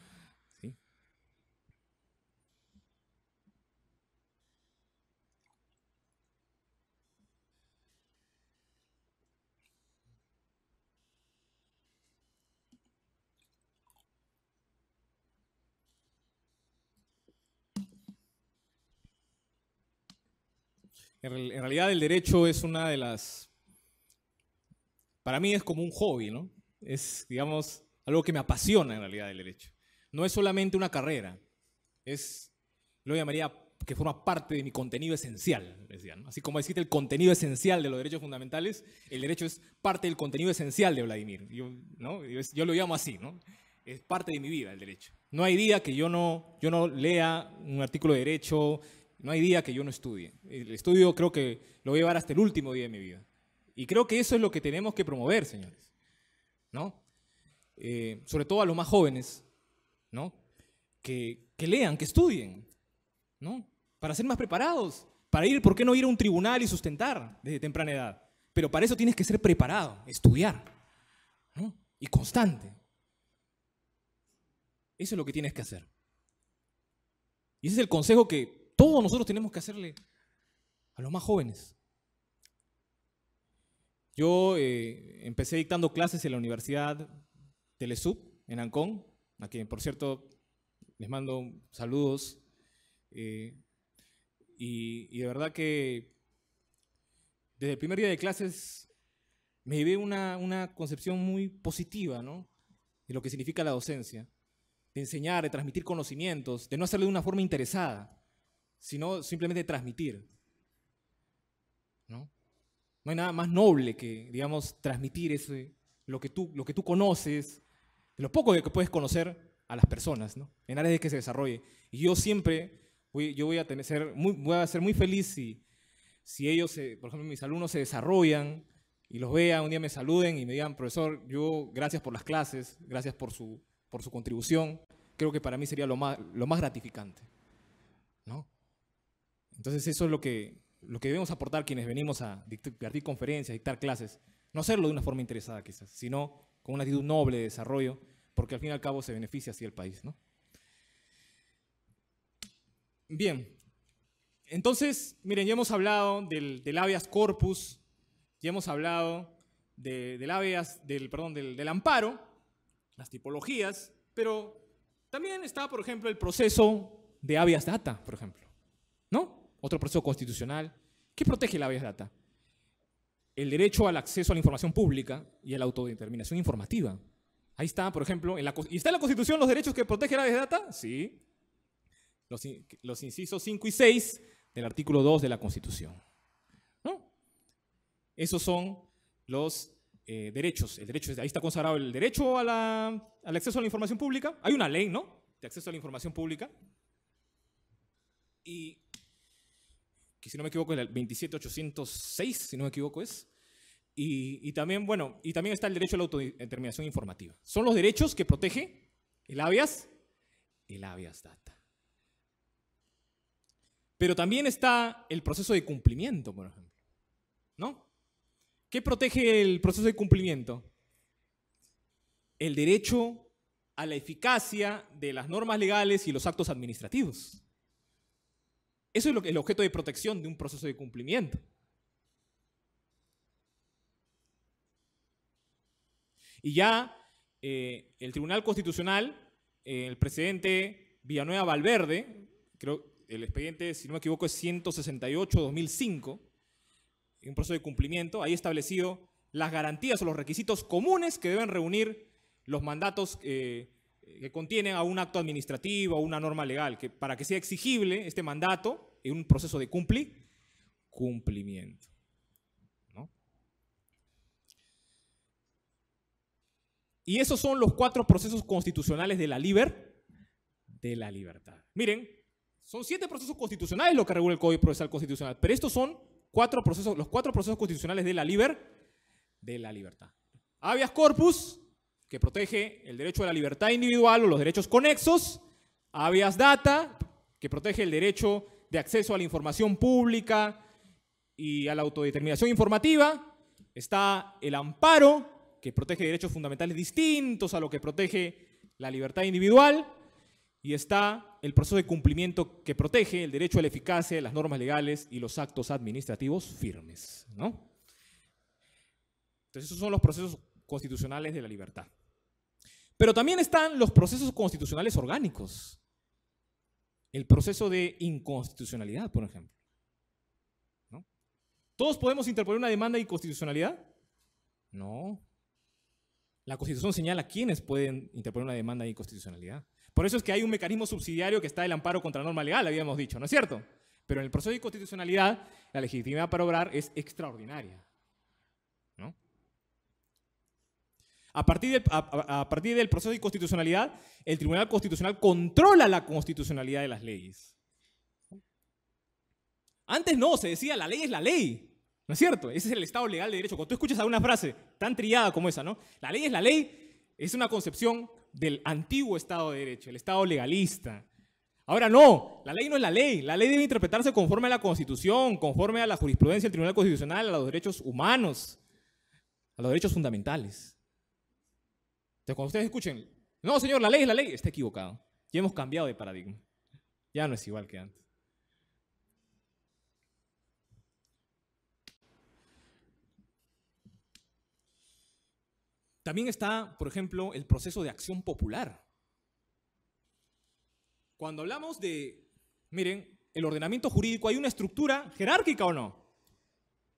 en realidad el derecho es una de las... Para mí es como un hobby, ¿no? Es, digamos, algo que me apasiona en realidad el derecho. No es solamente una carrera, es, lo llamaría, que forma parte de mi contenido esencial, decían. Así como decirte el contenido esencial de los derechos fundamentales, el derecho es parte del contenido esencial de Vladimir. Yo, ¿no? yo lo llamo así, ¿no? Es parte de mi vida el derecho. No hay día que yo no, yo no lea un artículo de derecho, no hay día que yo no estudie. El estudio creo que lo voy a llevar hasta el último día de mi vida. Y creo que eso es lo que tenemos que promover, señores. ¿No? Eh, sobre todo a los más jóvenes, ¿no? Que, lean, que estudien, ¿no? Para ser más preparados. Para ir, ¿por qué no ir a un tribunal y sustentar desde temprana edad? Pero para eso tienes que ser preparado, estudiar, Y constante. Eso es lo que tienes que hacer. Y ese es el consejo que todos nosotros tenemos que hacerle a los más jóvenes. Yo eh, empecé dictando clases en la Universidad Telesub, en Ancón, a quien, por cierto, les mando saludos. Eh, y, de verdad que desde el primer día de clases me llevé una, concepción muy positiva de lo que significa la docencia, de enseñar, de transmitir conocimientos, de no hacerlo de una forma interesada sino simplemente transmitir. ¿no? no hay nada más noble que, digamos, transmitir ese, lo, que tú, lo que tú conoces, de lo poco que puedes conocer a las personas, en áreas de que se desarrolle. Y yo siempre, voy, yo voy a, tener, ser muy, voy a ser muy feliz si, si ellos, por ejemplo, mis alumnos se desarrollan y los vean, un día me saluden y me digan, profesor, yo gracias por las clases, gracias por su, por su contribución, creo que para mí sería lo más, lo más gratificante. ¿no? Entonces eso es lo que, lo que debemos aportar quienes venimos a dictar conferencias, dictar clases. No hacerlo de una forma interesada quizás, sino con una actitud noble de desarrollo, porque al fin y al cabo se beneficia así el país. ¿no? Bien, entonces, miren, ya hemos hablado del, habeas corpus, ya hemos hablado de, del del, perdón, del, del amparo, las tipologías, pero también está, por ejemplo, el proceso de habeas data, por ejemplo, ¿no? otro proceso constitucional. ¿Qué protege la habeas data? El derecho al acceso a la información pública y a la autodeterminación informativa. Ahí está, por ejemplo, ¿y está en la Constitución los derechos que protege la habeas data? Sí. Los, incisos 5 y 6 del artículo 2 de la Constitución. Esos son los eh, derechos. El derecho, ahí está consagrado el derecho al acceso a la información pública. Hay una ley, ¿no? De acceso a la información pública. Y que si no me equivoco es el 27806, si no me equivoco es. Y, también, bueno, y también está el derecho a la autodeterminación informativa. Son los derechos que protege el habeas, el AVIAS data. Pero también está el proceso de cumplimiento, por ejemplo. ¿No? ¿Qué protege el proceso de cumplimiento? El derecho a la eficacia de las normas legales y los actos administrativos. Eso es lo que, el objeto de protección de un proceso de cumplimiento. Y ya eh, el Tribunal Constitucional, eh, el presidente Villanueva Valverde, creo el expediente, si no me equivoco, es 168-2005, un proceso de cumplimiento, ahí establecido las garantías o los requisitos comunes que deben reunir los mandatos eh, eh, que contienen a un acto administrativo a una norma legal, que para que sea exigible este mandato en un proceso de cumpli cumplimiento. ¿no? Y esos son los cuatro procesos constitucionales de la liber, de la libertad. Miren, son siete procesos constitucionales lo que regula el Código Procesal Constitucional, pero estos son cuatro procesos, los cuatro procesos constitucionales de la liber, de la libertad. Habeas corpus, que protege el derecho a la libertad individual o los derechos conexos, habeas data, que protege el derecho de acceso a la información pública y a la autodeterminación informativa, está el amparo, que protege derechos fundamentales distintos a lo que protege la libertad individual, y está el proceso de cumplimiento que protege el derecho a la eficacia de las normas legales y los actos administrativos firmes. Entonces esos son los procesos constitucionales de la libertad. Pero también están los procesos constitucionales orgánicos. El proceso de inconstitucionalidad, por ejemplo. ¿Todos podemos interponer una demanda de inconstitucionalidad? No. La Constitución señala quiénes pueden interponer una demanda de inconstitucionalidad. Por eso es que hay un mecanismo subsidiario que está el amparo contra la norma legal, habíamos dicho, ¿no es cierto? Pero en el proceso de inconstitucionalidad, la legitimidad para obrar es extraordinaria. A partir, del, proceso de constitucionalidad el Tribunal Constitucional controla la constitucionalidad de las leyes. Antes no, se decía la ley es la ley. ¿No es cierto? Ese es el estado legal de derecho. Cuando tú escuchas alguna frase tan trillada como esa, ¿no? La ley es la ley, es una concepción del antiguo estado de derecho, el estado legalista. Ahora no, la ley no es la ley. La ley debe interpretarse conforme a la Constitución, conforme a la jurisprudencia del Tribunal Constitucional, a los derechos humanos, a los derechos fundamentales. Entonces, cuando ustedes escuchen, no, señor, la ley es la ley, está equivocado. Ya hemos cambiado de paradigma. Ya no es igual que antes. También está, por ejemplo, el proceso de acción popular. Cuando hablamos de, miren, el ordenamiento jurídico, ¿hay una estructura jerárquica o no?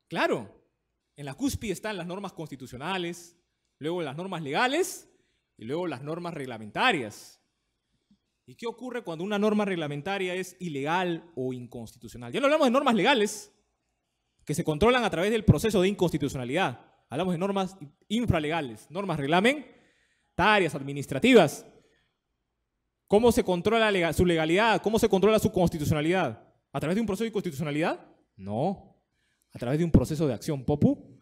Claro. En la cúspide están las normas constitucionales, luego las normas legales y luego las normas reglamentarias. ¿Y qué ocurre cuando una norma reglamentaria es ilegal o inconstitucional? Ya no hablamos de normas legales que se controlan a través del proceso de inconstitucionalidad. Hablamos de normas infralegales, normas reglamentarias, administrativas. ¿Cómo se controla su legalidad? ¿Cómo se controla su constitucionalidad? ¿A través de un proceso de constitucionalidad? No. A través de un proceso de acción popu?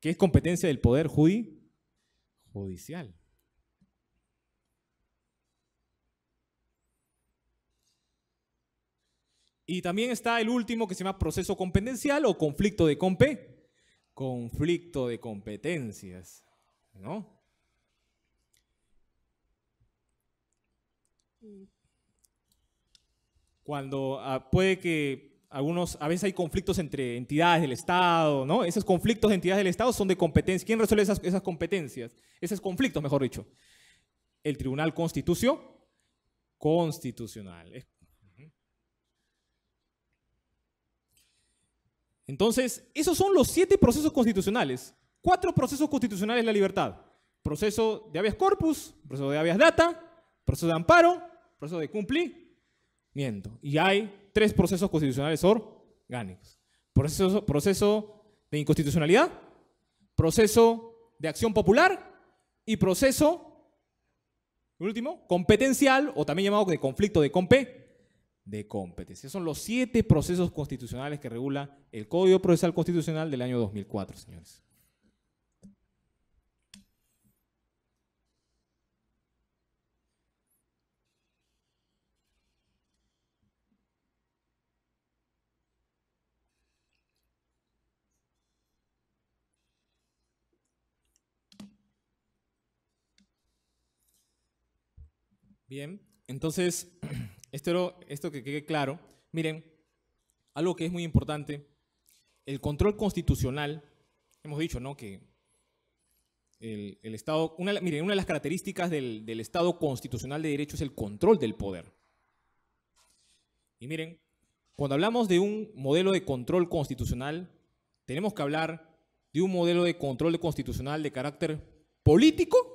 ¿Qué es competencia del poder judicial? Y también está el último que se llama proceso competencial o conflicto de compe, conflicto de competencias, ¿no? Cuando ah, puede que algunos, a veces hay conflictos entre entidades del Estado, ¿no? Esos conflictos de entidades del Estado son de competencia. ¿Quién resuelve esas, competencias? Esos conflictos, mejor dicho. El Tribunal Constitución, Constitucional. Entonces, esos son los siete procesos constitucionales. Cuatro procesos constitucionales de la libertad. Proceso de habeas corpus, proceso de habeas data, proceso de amparo, proceso de cumplimiento. Y hay tres procesos constitucionales orgánicos. Proceso, proceso de inconstitucionalidad, proceso de acción popular y proceso, último, competencial o también llamado de conflicto de de competencia. Son los siete procesos constitucionales que regula el Código Procesal Constitucional del año 2004, señores. Bien, entonces, esto, esto que quede claro. Miren, algo que es muy importante, el control constitucional, hemos dicho, ¿no? Que el, Estado, una, miren, una de las características del, del Estado constitucional de derecho es el control del poder. Y miren, cuando hablamos de un modelo de control constitucional, tenemos que hablar de un modelo de control constitucional de carácter político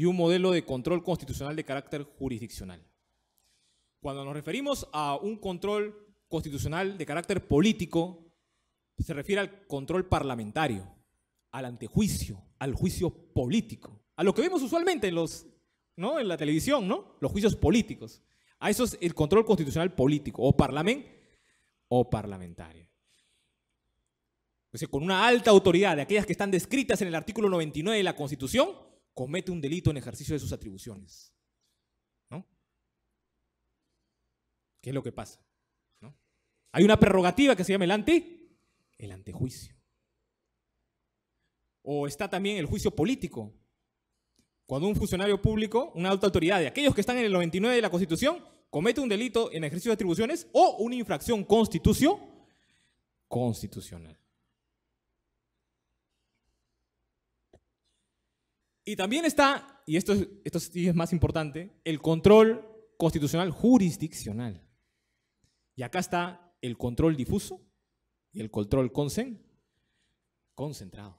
y un modelo de control constitucional de carácter jurisdiccional. Cuando nos referimos a un control constitucional de carácter político, se refiere al control parlamentario, al antejuicio, al juicio político, a lo que vemos usualmente en, los, ¿no? en la televisión, ¿no? los juicios políticos. A eso es el control constitucional político, o parlament, o parlamentario. O con una alta autoridad de aquellas que están descritas en el artículo 99 de la Constitución, comete un delito en ejercicio de sus atribuciones. ¿No? ¿Qué es lo que pasa? Hay una prerrogativa que se llama el el antejuicio. O está también el juicio político. Cuando un funcionario público, una alta autoridad de aquellos que están en el 99 de la Constitución, comete un delito en ejercicio de atribuciones o una infracción constitucional. Y también está, y esto, esto sí es más importante, el control constitucional jurisdiccional. Y acá está el control difuso y el control consen, concentrado.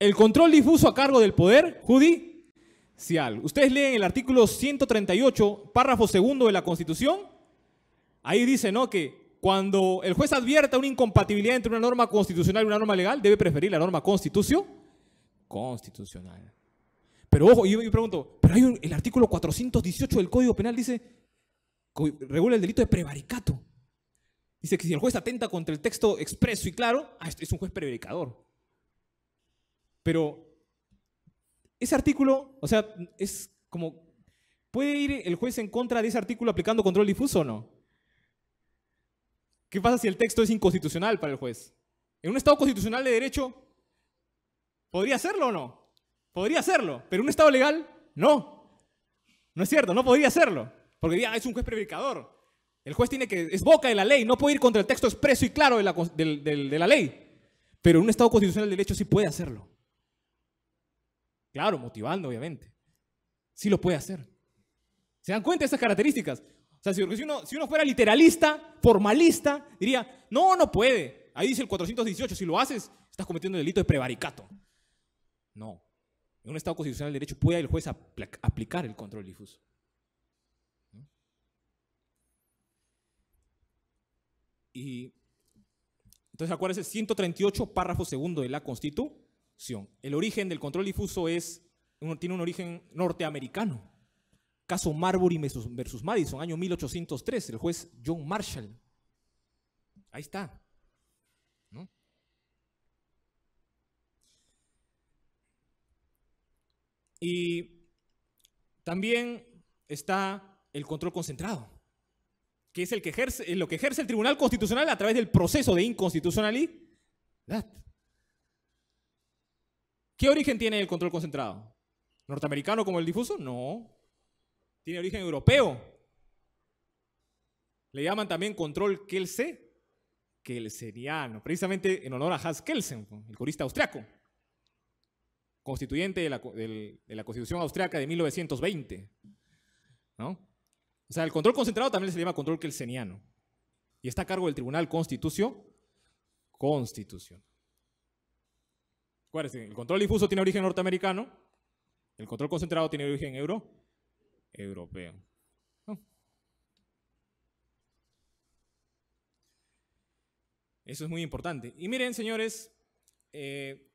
El control difuso a cargo del poder judicial. Ustedes leen el artículo 138, párrafo segundo de la Constitución. Ahí dice, ¿no? Que cuando el juez advierta una incompatibilidad entre una norma constitucional y una norma legal, debe preferir la norma constitucional constitucional. Pero ojo, yo me pregunto, pero hay un, el artículo 418 del Código Penal dice, regula el delito de prevaricato. Dice que si el juez atenta contra el texto expreso y claro, ah, es un juez prevaricador. Pero ese artículo, o sea, es como, ¿puede ir el juez en contra de ese artículo aplicando control difuso o no? ¿Qué pasa si el texto es inconstitucional para el juez? En un Estado constitucional de derecho, ¿Podría hacerlo o no? Podría hacerlo, pero un Estado legal, no. No es cierto, no podría hacerlo. Porque diría, ah, es un juez prevaricador. El juez tiene que, es boca de la ley, no puede ir contra el texto expreso y claro de la, ley. Pero un Estado constitucional de derecho sí puede hacerlo. Claro, motivando, obviamente. Sí lo puede hacer. ¿Se dan cuenta de esas características? O sea, si uno, si uno fuera literalista, formalista, diría, no, no puede. Ahí dice el 418, si lo haces, estás cometiendo el delito de prevaricato. No. En un Estado constitucional de derecho puede el juez aplicar el control difuso. Y entonces acuérdense, 138, párrafo segundo de la Constitución. El origen del control difuso es, tiene un origen norteamericano. Caso Marbury versus Madison, año 1803, el juez John Marshall. Ahí está. Y también está el control concentrado, que es el que ejerce, eh, lo que ejerce el Tribunal Constitucional a través del proceso de inconstitucionalidad. ¿Qué origen tiene el control concentrado? ¿Norteamericano como el difuso? No. Tiene origen europeo. Le llaman también control Kelse, Kelseniano, precisamente en honor a Hans Kelsen, el jurista austriaco constituyente de la, Constitución Austriaca de 1920. O sea, el control concentrado también se llama control kelseniano y está a cargo del Tribunal Constitución. Constitución. Acuérdense, el control difuso tiene origen norteamericano, el control concentrado tiene origen euro, europeo. Eso es muy importante. Y miren, señores, eh,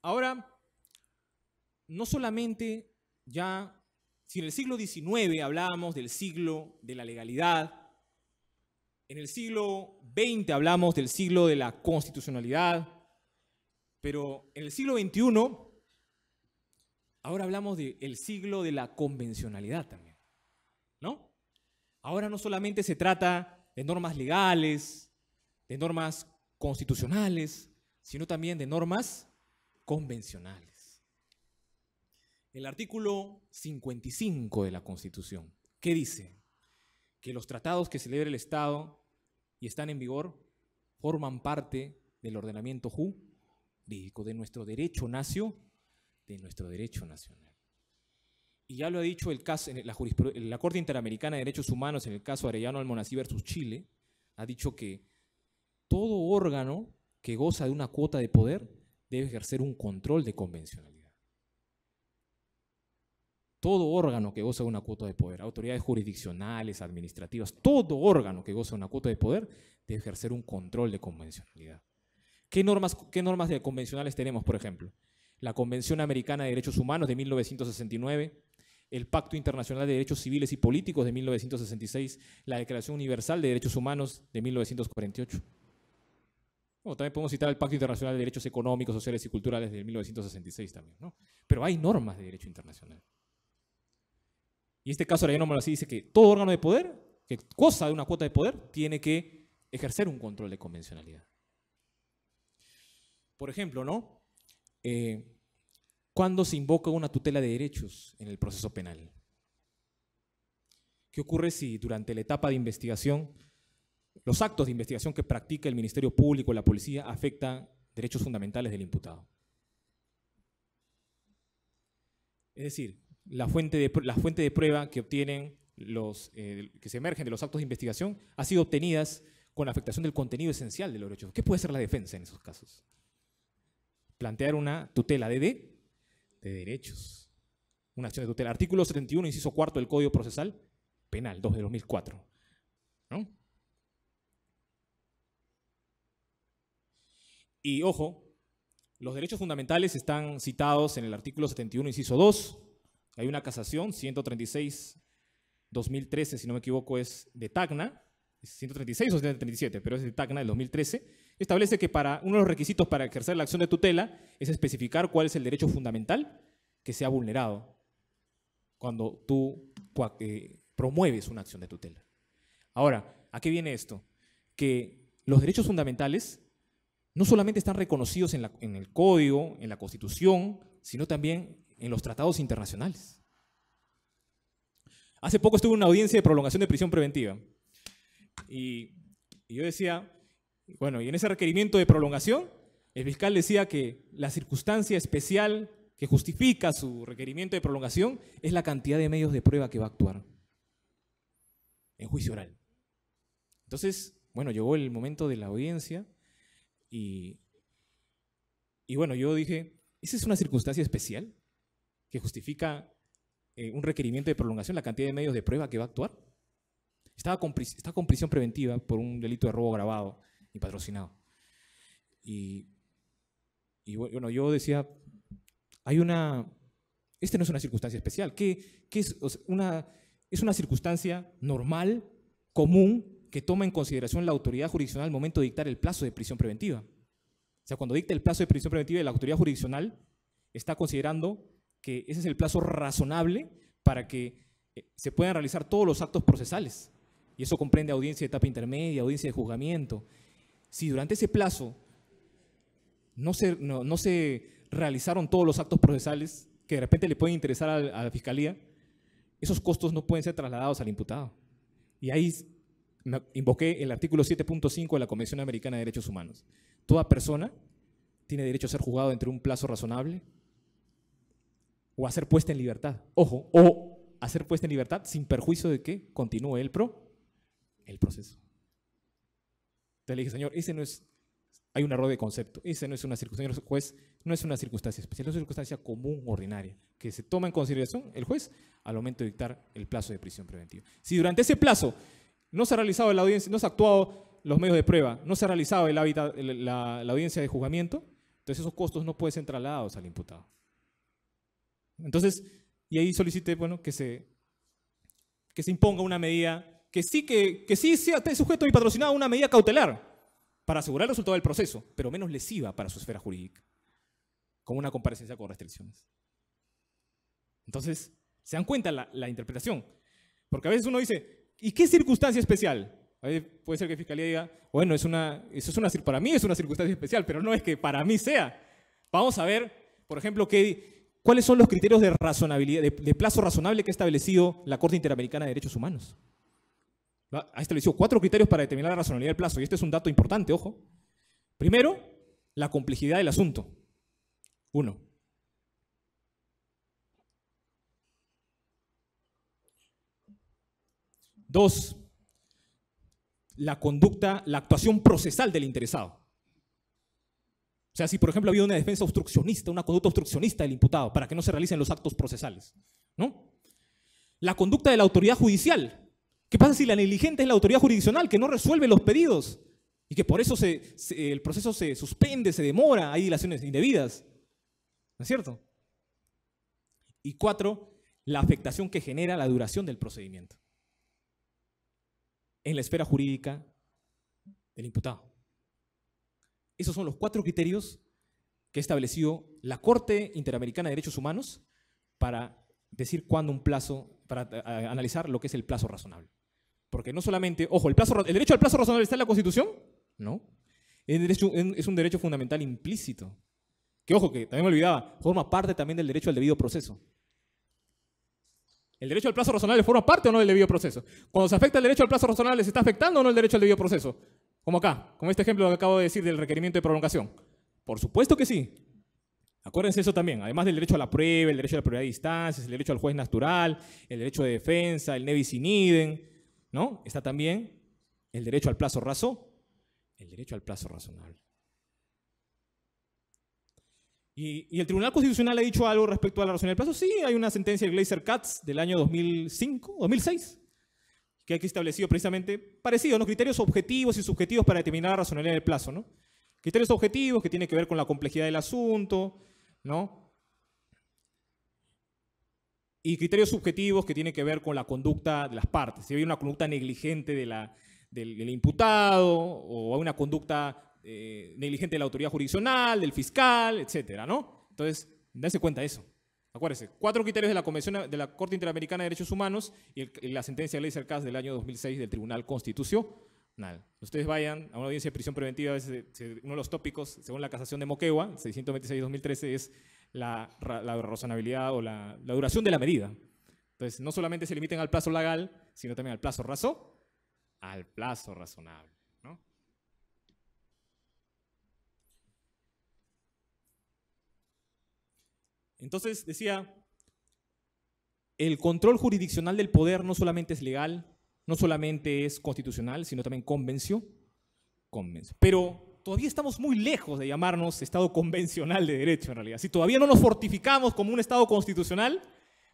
ahora no solamente ya, si en el siglo XIX hablábamos del siglo de la legalidad, en el siglo XX hablamos del siglo de la constitucionalidad, pero en el siglo XXI ahora hablamos del siglo de la convencionalidad también, ¿no? Ahora no solamente se trata de normas legales, de normas constitucionales, sino también de normas convencionales el artículo 55 de la Constitución, que dice que los tratados que celebra el Estado y están en vigor forman parte del ordenamiento jurídico de nuestro derecho nacio, de nuestro derecho nacional. Y ya lo ha dicho la, la, Corte Interamericana de Derechos Humanos, en el caso Arellano Almonací versus Chile, ha dicho que todo órgano que goza de una cuota de poder debe ejercer un control de convencionalidad todo órgano que goza de una cuota de poder, autoridades jurisdiccionales, administrativas, todo órgano que goza de una cuota de poder debe ejercer un control de convencionalidad. ¿Qué normas, qué normas de convencionales tenemos, por ejemplo? La Convención Americana de Derechos Humanos de 1969, el Pacto Internacional de Derechos Civiles y Políticos de 1966, la Declaración Universal de Derechos Humanos de 1948. también podemos citar el Pacto Internacional de Derechos Económicos, Sociales y Culturales de 1966 también, Pero hay normas de derecho internacional. Y en este caso, la ley así dice que todo órgano de poder, que cosa de una cuota de poder, tiene que ejercer un control de convencionalidad. Por ejemplo, ¿no? Eh, ¿Cuándo se invoca una tutela de derechos en el proceso penal? ¿Qué ocurre si durante la etapa de investigación los actos de investigación que practica el Ministerio Público, o la policía, afectan derechos fundamentales del imputado? Es decir, la fuente de, la fuente de prueba que obtienen los, eh, que se emergen de los actos de investigación ha sido obtenidas con la afectación del contenido esencial de los derechos. ¿Qué puede ser la defensa en esos casos? Plantear una tutela de, de, derechos. Una acción de tutela. Artículo 71, inciso cuarto del Código Procesal Penal 2 de 2004. Y ojo, los derechos fundamentales están citados en el artículo 71, inciso 2, hay una casación, 136, 2013, si no me equivoco, es de Tacna, 136 o 137, pero es de Tacna del 2013, establece que para uno de los requisitos para ejercer la acción de tutela es especificar cuál es el derecho fundamental que se ha vulnerado cuando tú eh, promueves una acción de tutela. Ahora, ¿a qué viene esto? Que los derechos fundamentales no solamente están reconocidos en el Código, en la Constitución, sino también en los tratados internacionales. Hace poco estuve en una audiencia de prolongación de prisión preventiva y, y yo decía, bueno, y en ese requerimiento de prolongación, el fiscal decía que la circunstancia especial que justifica su requerimiento de prolongación es la cantidad de medios de prueba que va a actuar en juicio oral. Entonces, bueno, llegó el momento de la audiencia y, y bueno, yo dije, ¿esa es una circunstancia especial? que justifica eh, un requerimiento de prolongación, la cantidad de medios de prueba que va a actuar. Estaba con, está con prisión preventiva por un delito de robo grabado y patrocinado. Y, bueno, yo decía, hay una... Este no es una circunstancia especial. que es, una, es una circunstancia normal, común, que toma en consideración la autoridad jurisdiccional al momento de dictar el plazo de prisión preventiva. O sea, cuando dicta el plazo de prisión preventiva, la autoridad jurisdiccional está considerando que ese es el plazo razonable para que eh, se puedan realizar todos los actos procesales. Y eso comprende audiencia de etapa intermedia, audiencia de juzgamiento. Si durante ese plazo no se, no, se realizaron todos los actos procesales que de repente le pueden interesar a, la fiscalía, esos costos no pueden ser trasladados al imputado. Y ahí invoqué el artículo 7.5 de la Convención Americana de Derechos Humanos. Toda persona tiene derecho a ser juzgado entre un plazo razonable o a ser puesta en libertad. Ojo, o a ser puesta en libertad sin perjuicio de que continúe el, pro, el proceso. Entonces le dije, Señor, ese no es, hay un error de concepto, ese no es una circunstancia, el juez no es una circunstancia especial, es una circunstancia común, ordinaria, que se toma en consideración el juez al momento de dictar el plazo de prisión preventiva. Si durante ese plazo no se ha realizado la audiencia, no se ha actuado los medios de prueba, no se ha realizado la, la audiencia de juzgamiento, entonces esos costos no pueden ser trasladados al imputado. Entonces, y ahí solicité, bueno, que se, que se imponga una medida, que sí, que, sí sea sujeto y patrocinado a una medida cautelar para asegurar el resultado del proceso, pero menos lesiva para su esfera jurídica, con una comparecencia con restricciones. Entonces, se dan cuenta la, interpretación, porque a veces uno dice, ¿y qué circunstancia especial? A veces puede ser que la Fiscalía diga, bueno, es una, eso es una, para mí es una circunstancia especial, pero no es que para mí sea. Vamos a ver, por ejemplo, que... ¿Cuáles son los criterios de razonabilidad, de, plazo razonable que ha establecido la Corte Interamericana de Derechos Humanos? Ha establecido cuatro criterios para determinar la razonabilidad del plazo, y este es un dato importante, ojo. Primero, la complejidad del asunto. Uno. Dos, la conducta, la actuación procesal del interesado. O sea, si por ejemplo ha habido una defensa obstruccionista, una conducta obstruccionista del imputado, para que no se realicen los actos procesales, ¿no? La conducta de la autoridad judicial. ¿Qué pasa si la negligente es la autoridad jurisdiccional que no resuelve los pedidos y que por eso el proceso se suspende, se demora, hay dilaciones indebidas? ¿No es cierto? Y cuatro, la afectación que genera la duración del procedimiento en la esfera jurídica del imputado. Esos son los cuatro criterios que establecido la Corte Interamericana de Derechos Humanos para decir cuándo un plazo, para eh, analizar lo que es el plazo razonable. Porque no solamente, ojo, el, derecho al plazo razonable está en la Constitución, no. derecho, es un derecho fundamental implícito. Que ojo, que también me olvidaba, forma parte también del derecho al debido proceso. ¿El derecho al plazo razonable forma parte o no del debido proceso? Cuando se afecta el derecho al plazo razonable, ¿se está afectando o no el derecho al debido proceso? Como acá, como este ejemplo que acabo de decir del requerimiento de prolongación. Por supuesto que sí. Acuérdense eso también, además del derecho a la prueba, el derecho a la prioridad de distancias, el derecho al juez natural, el derecho de defensa, el nevis in idem, ¿no? Está también el derecho al plazo raso, el derecho al plazo razonable. Y, el Tribunal Constitucional ha dicho algo respecto a la razón del plazo. Sí, hay una sentencia de Glazer Katz del año 2005, 2006, que aquí establecido precisamente parecidos, ¿no? criterios objetivos y subjetivos para determinar la razonabilidad del plazo. Criterios objetivos que tienen que ver con la complejidad del asunto, ¿no? Y criterios subjetivos que tienen que ver con la conducta de las partes. Si hay una conducta negligente del, imputado o hay una conducta eh, negligente de la autoridad jurisdiccional, del fiscal, etc. ¿no? Entonces, dense cuenta de eso. Acuérdense, cuatro criterios de la Convención de la Corte Interamericana de Derechos Humanos y, la sentencia de ley Cercas del año 2006 del Tribunal Constitucional. Ustedes vayan a una audiencia de prisión preventiva, eh, uno de los tópicos, según la casación de Moquegua, 626-2013, es la, razonabilidad o la, duración de la medida. Entonces, no solamente se limiten al plazo legal, sino también al plazo razón, al plazo razonable. Entonces decía, el control jurisdiccional del poder no solamente es legal, no solamente es constitucional, sino también convencio. Pero todavía estamos muy lejos de llamarnos Estado convencional de derecho en realidad. Si todavía no nos fortificamos como un Estado constitucional,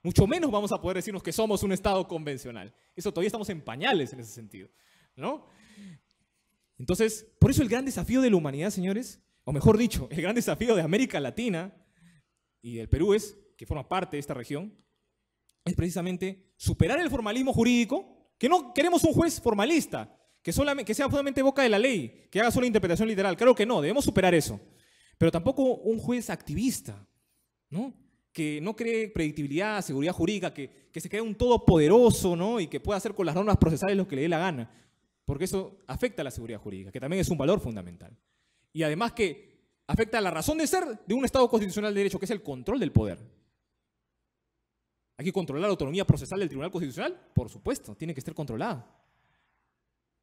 mucho menos vamos a poder decirnos que somos un Estado convencional. Eso todavía estamos en pañales en ese sentido. Entonces, por eso el gran desafío de la humanidad, señores, o mejor dicho, el gran desafío de América Latina y del Perú es, que forma parte de esta región, es precisamente superar el formalismo jurídico, que no queremos un juez formalista, que, solamente, que sea solamente boca de la ley, que haga solo interpretación literal. creo que no, debemos superar eso. Pero tampoco un juez activista, ¿no? que no cree predictibilidad, seguridad jurídica, que, que se quede un todopoderoso ¿no? y que pueda hacer con las normas procesales lo que le dé la gana, porque eso afecta a la seguridad jurídica, que también es un valor fundamental. Y además que afecta a la razón de ser de un Estado constitucional de derecho, que es el control del poder. ¿Hay que controlar la autonomía procesal del Tribunal Constitucional? Por supuesto, tiene que estar controlada.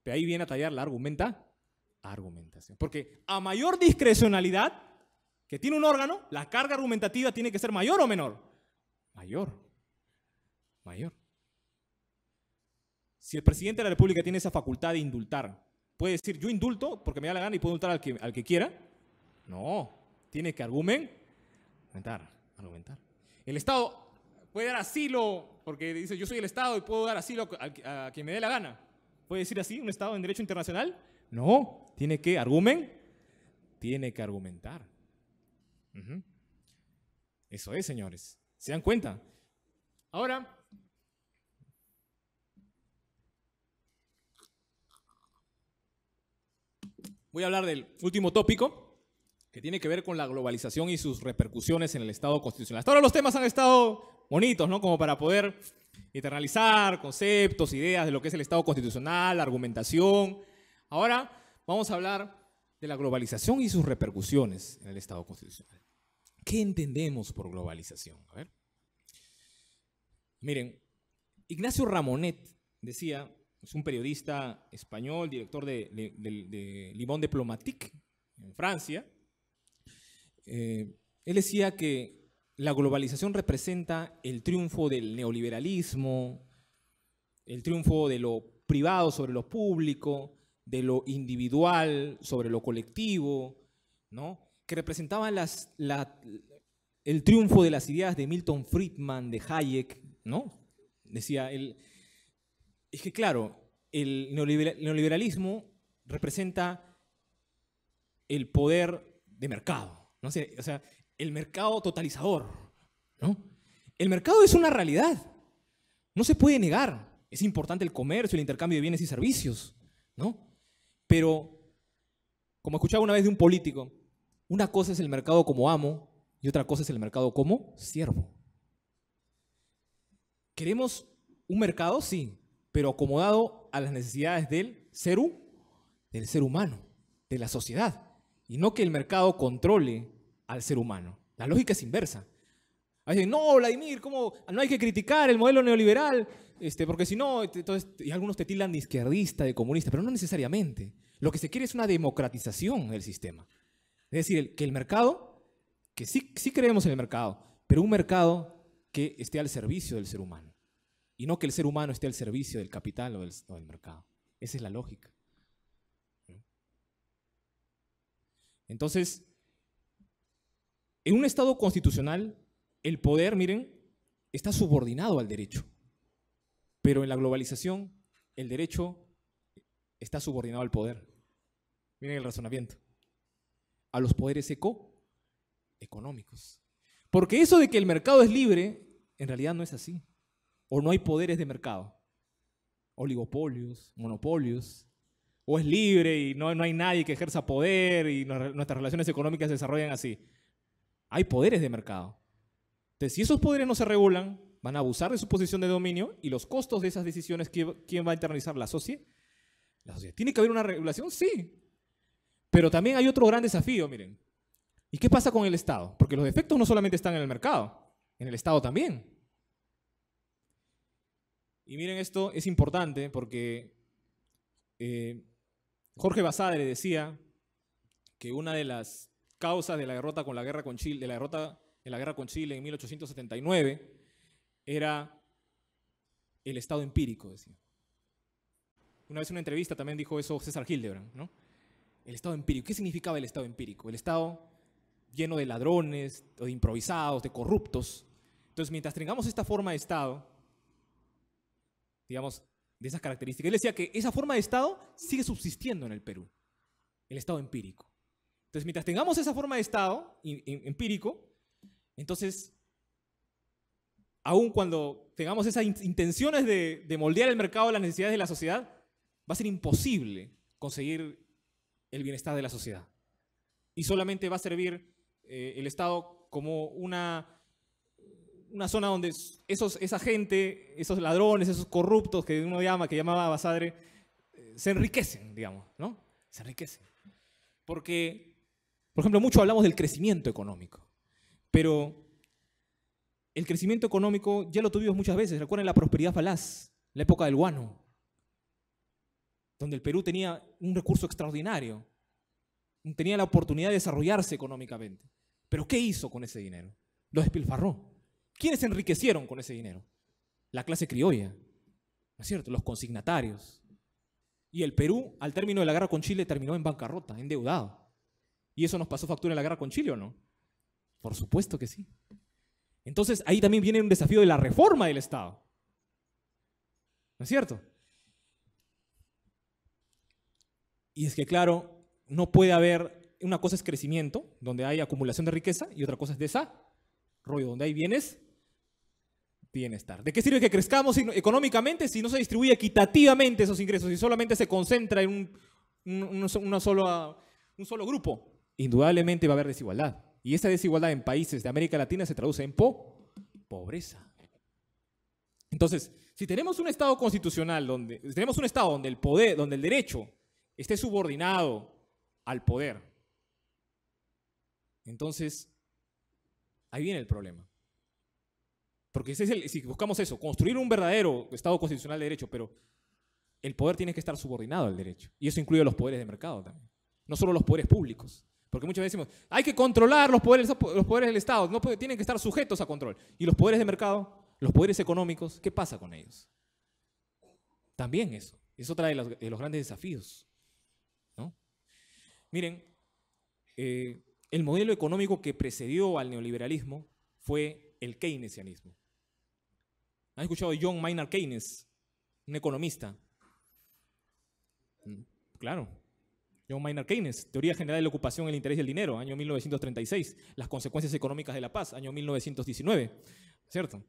Pero ahí viene a tallar la argumenta, argumentación. Porque a mayor discrecionalidad que tiene un órgano, la carga argumentativa tiene que ser mayor o menor. Mayor. Mayor. Si el presidente de la República tiene esa facultad de indultar, puede decir yo indulto porque me da la gana y puedo indultar al que quiera, no, tiene que argumentar, argumentar. El Estado puede dar asilo, porque dice yo soy el Estado y puedo dar asilo a, quien me dé la gana. ¿Puede decir así un Estado en derecho internacional? No, tiene que argumentar. Tiene que argumentar. Eso es, señores. ¿Se dan cuenta? Ahora, voy a hablar del último tópico, que tiene que ver con la globalización y sus repercusiones en el Estado constitucional. Hasta ahora los temas han estado bonitos, ¿no? Como para poder internalizar conceptos, ideas de lo que es el Estado constitucional, argumentación. Ahora vamos a hablar de la globalización y sus repercusiones en el Estado constitucional. ¿Qué entendemos por globalización? A ver. Miren, Ignacio Ramonet decía, es un periodista español, director de, de Limón Diplomatique en Francia, eh, él decía que la globalización representa el triunfo del neoliberalismo, el triunfo de lo privado sobre lo público, de lo individual sobre lo colectivo, ¿no? que representaba el triunfo de las ideas de Milton Friedman, de Hayek, ¿no? Decía él. Es que claro, el neoliberalismo representa el poder de mercado, no sé, o sea, el mercado totalizador, ¿no? El mercado es una realidad. No se puede negar. Es importante el comercio, el intercambio de bienes y servicios, ¿no? Pero, como escuchaba una vez de un político, una cosa es el mercado como amo y otra cosa es el mercado como siervo. Queremos un mercado, sí, pero acomodado a las necesidades del ser, del ser humano, de la sociedad y no que el mercado controle al ser humano. La lógica es inversa. no, Vladimir, no hay que criticar el modelo neoliberal, este, porque si no, y algunos te tilan de izquierdista, de comunista, pero no necesariamente. Lo que se quiere es una democratización del sistema. Es decir, que el mercado, que sí, sí creemos en el mercado, pero un mercado que esté al servicio del ser humano. Y no que el ser humano esté al servicio del capital o del mercado. Esa es la lógica. Entonces, en un Estado constitucional, el poder, miren, está subordinado al derecho. Pero en la globalización, el derecho está subordinado al poder. Miren el razonamiento. A los poderes eco, económicos. Porque eso de que el mercado es libre, en realidad no es así. O no hay poderes de mercado. Oligopolios, monopolios, o es libre y no, no hay nadie que ejerza poder y nuestras relaciones económicas se desarrollan así. Hay poderes de mercado. Entonces, si esos poderes no se regulan, van a abusar de su posición de dominio y los costos de esas decisiones, ¿quién va a internalizar? ¿La sociedad? ¿Tiene que haber una regulación? Sí. Pero también hay otro gran desafío, miren. ¿Y qué pasa con el Estado? Porque los defectos no solamente están en el mercado, en el Estado también. Y miren, esto es importante porque eh, Jorge Basadre decía que una de las causas de la derrota con la guerra con Chile, de la derrota en la guerra con Chile en 1879 era el estado empírico, Una vez en una entrevista también dijo eso César Hildebrand, El estado empírico. ¿Qué significaba el estado empírico? El estado lleno de ladrones, de improvisados, de corruptos. Entonces, mientras tengamos esta forma de estado, digamos, de esas características. Él decía que esa forma de Estado sigue subsistiendo en el Perú, el Estado empírico. Entonces, mientras tengamos esa forma de Estado empírico, entonces, aun cuando tengamos esas intenciones de, moldear el mercado a las necesidades de la sociedad, va a ser imposible conseguir el bienestar de la sociedad. Y solamente va a servir eh, el Estado como una una zona donde esos, esa gente, esos ladrones, esos corruptos que uno llama, que llamaba Basadre, eh, se enriquecen, digamos, ¿no? Se enriquecen. Porque, por ejemplo, mucho hablamos del crecimiento económico, pero el crecimiento económico ya lo tuvimos muchas veces. Recuerden la prosperidad falaz, la época del guano, donde el Perú tenía un recurso extraordinario, tenía la oportunidad de desarrollarse económicamente. Pero ¿qué hizo con ese dinero? Lo despilfarró. ¿Quiénes se enriquecieron con ese dinero? La clase criolla, ¿no es cierto? Los consignatarios. Y el Perú, al término de la guerra con Chile, terminó en bancarrota, endeudado. ¿Y eso nos pasó factura en la guerra con Chile o no? Por supuesto que sí. Entonces ahí también viene un desafío de la reforma del Estado. ¿No es cierto? Y es que, claro, no puede haber, una cosa es crecimiento, donde hay acumulación de riqueza, y otra cosa es desarrollo, donde hay bienes bienestar. ¿De qué sirve que crezcamos económicamente si no se distribuye equitativamente esos ingresos y solamente se concentra en un, solo grupo? Indudablemente va a haber desigualdad. Y esa desigualdad en países de América Latina se traduce en pobreza. Entonces, si tenemos un Estado constitucional donde tenemos un Estado donde el poder, donde el derecho esté subordinado al poder, entonces ahí viene el problema. Porque si buscamos eso, construir un verdadero Estado constitucional de derecho, pero el poder tiene que estar subordinado al derecho. Y eso incluye los poderes de mercado también. No solo los poderes públicos. Porque muchas veces decimos, hay que controlar los poderes, los poderes del Estado, no tienen que estar sujetos a control. Y los poderes de mercado, los poderes económicos, ¿qué pasa con ellos? También eso. Es otra de los, grandes desafíos. Miren, eh, el modelo económico que precedió al neoliberalismo fue el keynesianismo. ¿Has escuchado John Maynard Keynes, un economista? Mm, claro. John Maynard Keynes, Teoría General de la Ocupación, el Interés y el Dinero, año 1936, Las Consecuencias Económicas de la Paz, año 1919, ¿cierto?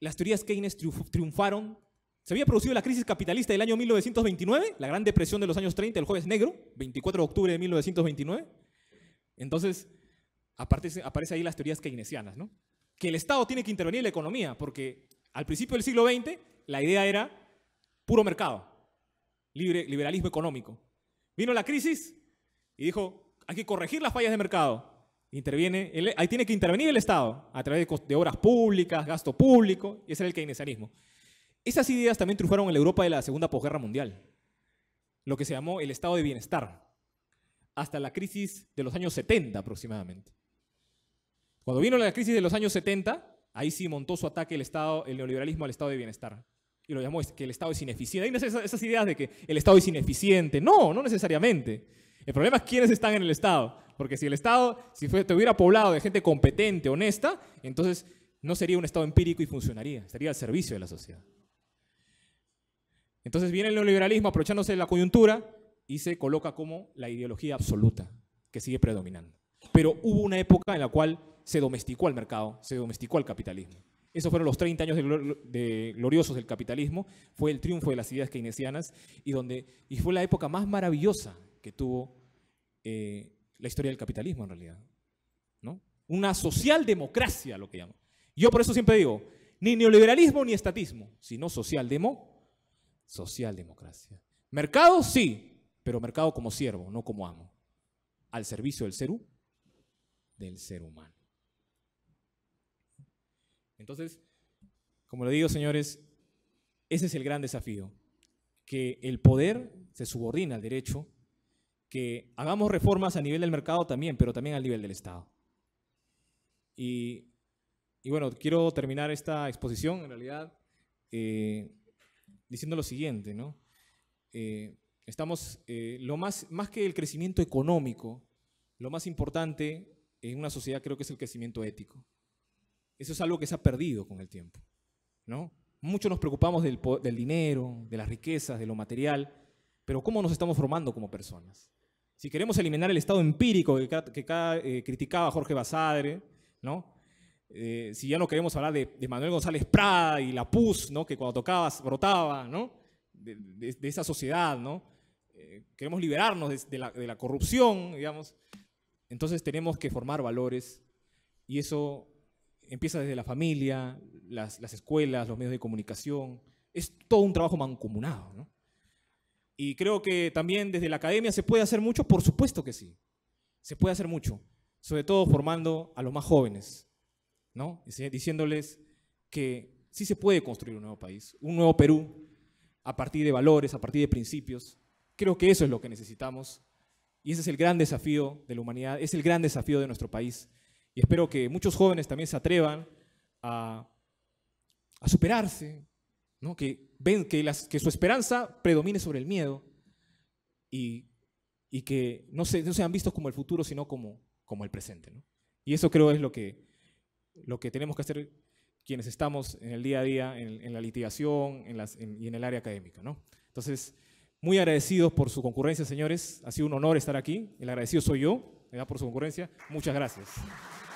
Las teorías Keynes triunfaron. Se había producido la crisis capitalista del año 1929, la Gran Depresión de los años 30, el jueves negro, 24 de octubre de 1929. Entonces, aparece ahí las teorías keynesianas, ¿no? que el Estado tiene que intervenir en la economía, porque al principio del siglo XX la idea era puro mercado, liberalismo económico. Vino la crisis y dijo, hay que corregir las fallas de mercado. Interviene, ahí tiene que intervenir el Estado a través de, obras públicas, gasto público, y ese era el keynesianismo. Esas ideas también triunfaron en la Europa de la Segunda Posguerra Mundial, lo que se llamó el Estado de Bienestar, hasta la crisis de los años 70 aproximadamente. Cuando vino la crisis de los años 70, ahí sí montó su ataque el, Estado, el neoliberalismo al Estado de Bienestar. Y lo llamó que el Estado es ineficiente. Hay esas, ideas de que el Estado es ineficiente. No, no necesariamente. El problema es quiénes están en el Estado. Porque si el Estado, si fue, te hubiera poblado de gente competente, honesta, entonces no sería un Estado empírico y funcionaría. Sería al servicio de la sociedad. Entonces viene el neoliberalismo aprovechándose de la coyuntura y se coloca como la ideología absoluta que sigue predominando pero hubo una época en la cual se domesticó al mercado, se domesticó al capitalismo. Esos fueron los 30 años de gloriosos del capitalismo, fue el triunfo de las ideas keynesianas y, donde, y fue la época más maravillosa que tuvo eh, la historia del capitalismo en realidad. ¿no? Una socialdemocracia, lo que llamo. Yo por eso siempre digo, ni neoliberalismo ni estatismo, sino socialdemo, socialdemocracia. Mercado sí, pero mercado como siervo, no como amo, al servicio del ser humano del ser humano. Entonces, como lo digo, señores, ese es el gran desafío, que el poder se subordina al derecho, que hagamos reformas a nivel del mercado también, pero también a nivel del Estado. Y, y bueno, quiero terminar esta exposición, en realidad, eh, diciendo lo siguiente, ¿no? Eh, estamos, eh, lo más, más que el crecimiento económico, lo más importante en una sociedad creo que es el crecimiento ético. Eso es algo que se ha perdido con el tiempo, ¿no? Muchos nos preocupamos del, dinero, de las riquezas, de lo material, pero ¿cómo nos estamos formando como personas? Si queremos eliminar el estado empírico que, que eh, criticaba Jorge Basadre, ¿no? Eh, si ya no queremos hablar de, Manuel González Prada y la PUS, ¿no? que cuando tocabas brotaba, ¿no? de, esa sociedad, ¿no? Eh, queremos liberarnos la, de, la, corrupción, digamos, entonces tenemos que formar valores y eso empieza desde la familia, las, escuelas, los medios de comunicación. Es todo un trabajo mancomunado. ¿no? Y creo que también desde la academia se puede hacer mucho, por supuesto que sí. Se puede hacer mucho, sobre todo formando a los más jóvenes, ¿no? diciéndoles que sí se puede construir un nuevo país, un nuevo Perú, a partir de valores, a partir de principios. Creo que eso es lo que necesitamos y ese es el gran desafío de la humanidad, es el gran desafío de nuestro país. Y espero que muchos jóvenes también se atrevan a, superarse, ¿no? que ven que, las, que su esperanza predomine sobre el miedo y, que no, sean vistos como el futuro, sino como, como el presente. Y eso creo es lo que, lo que tenemos que hacer quienes estamos en el día a día, en, la litigación y en el área académica. Entonces, muy agradecidos por su concurrencia, señores. Ha sido un honor estar aquí. El agradecido soy yo, por su concurrencia. Muchas gracias.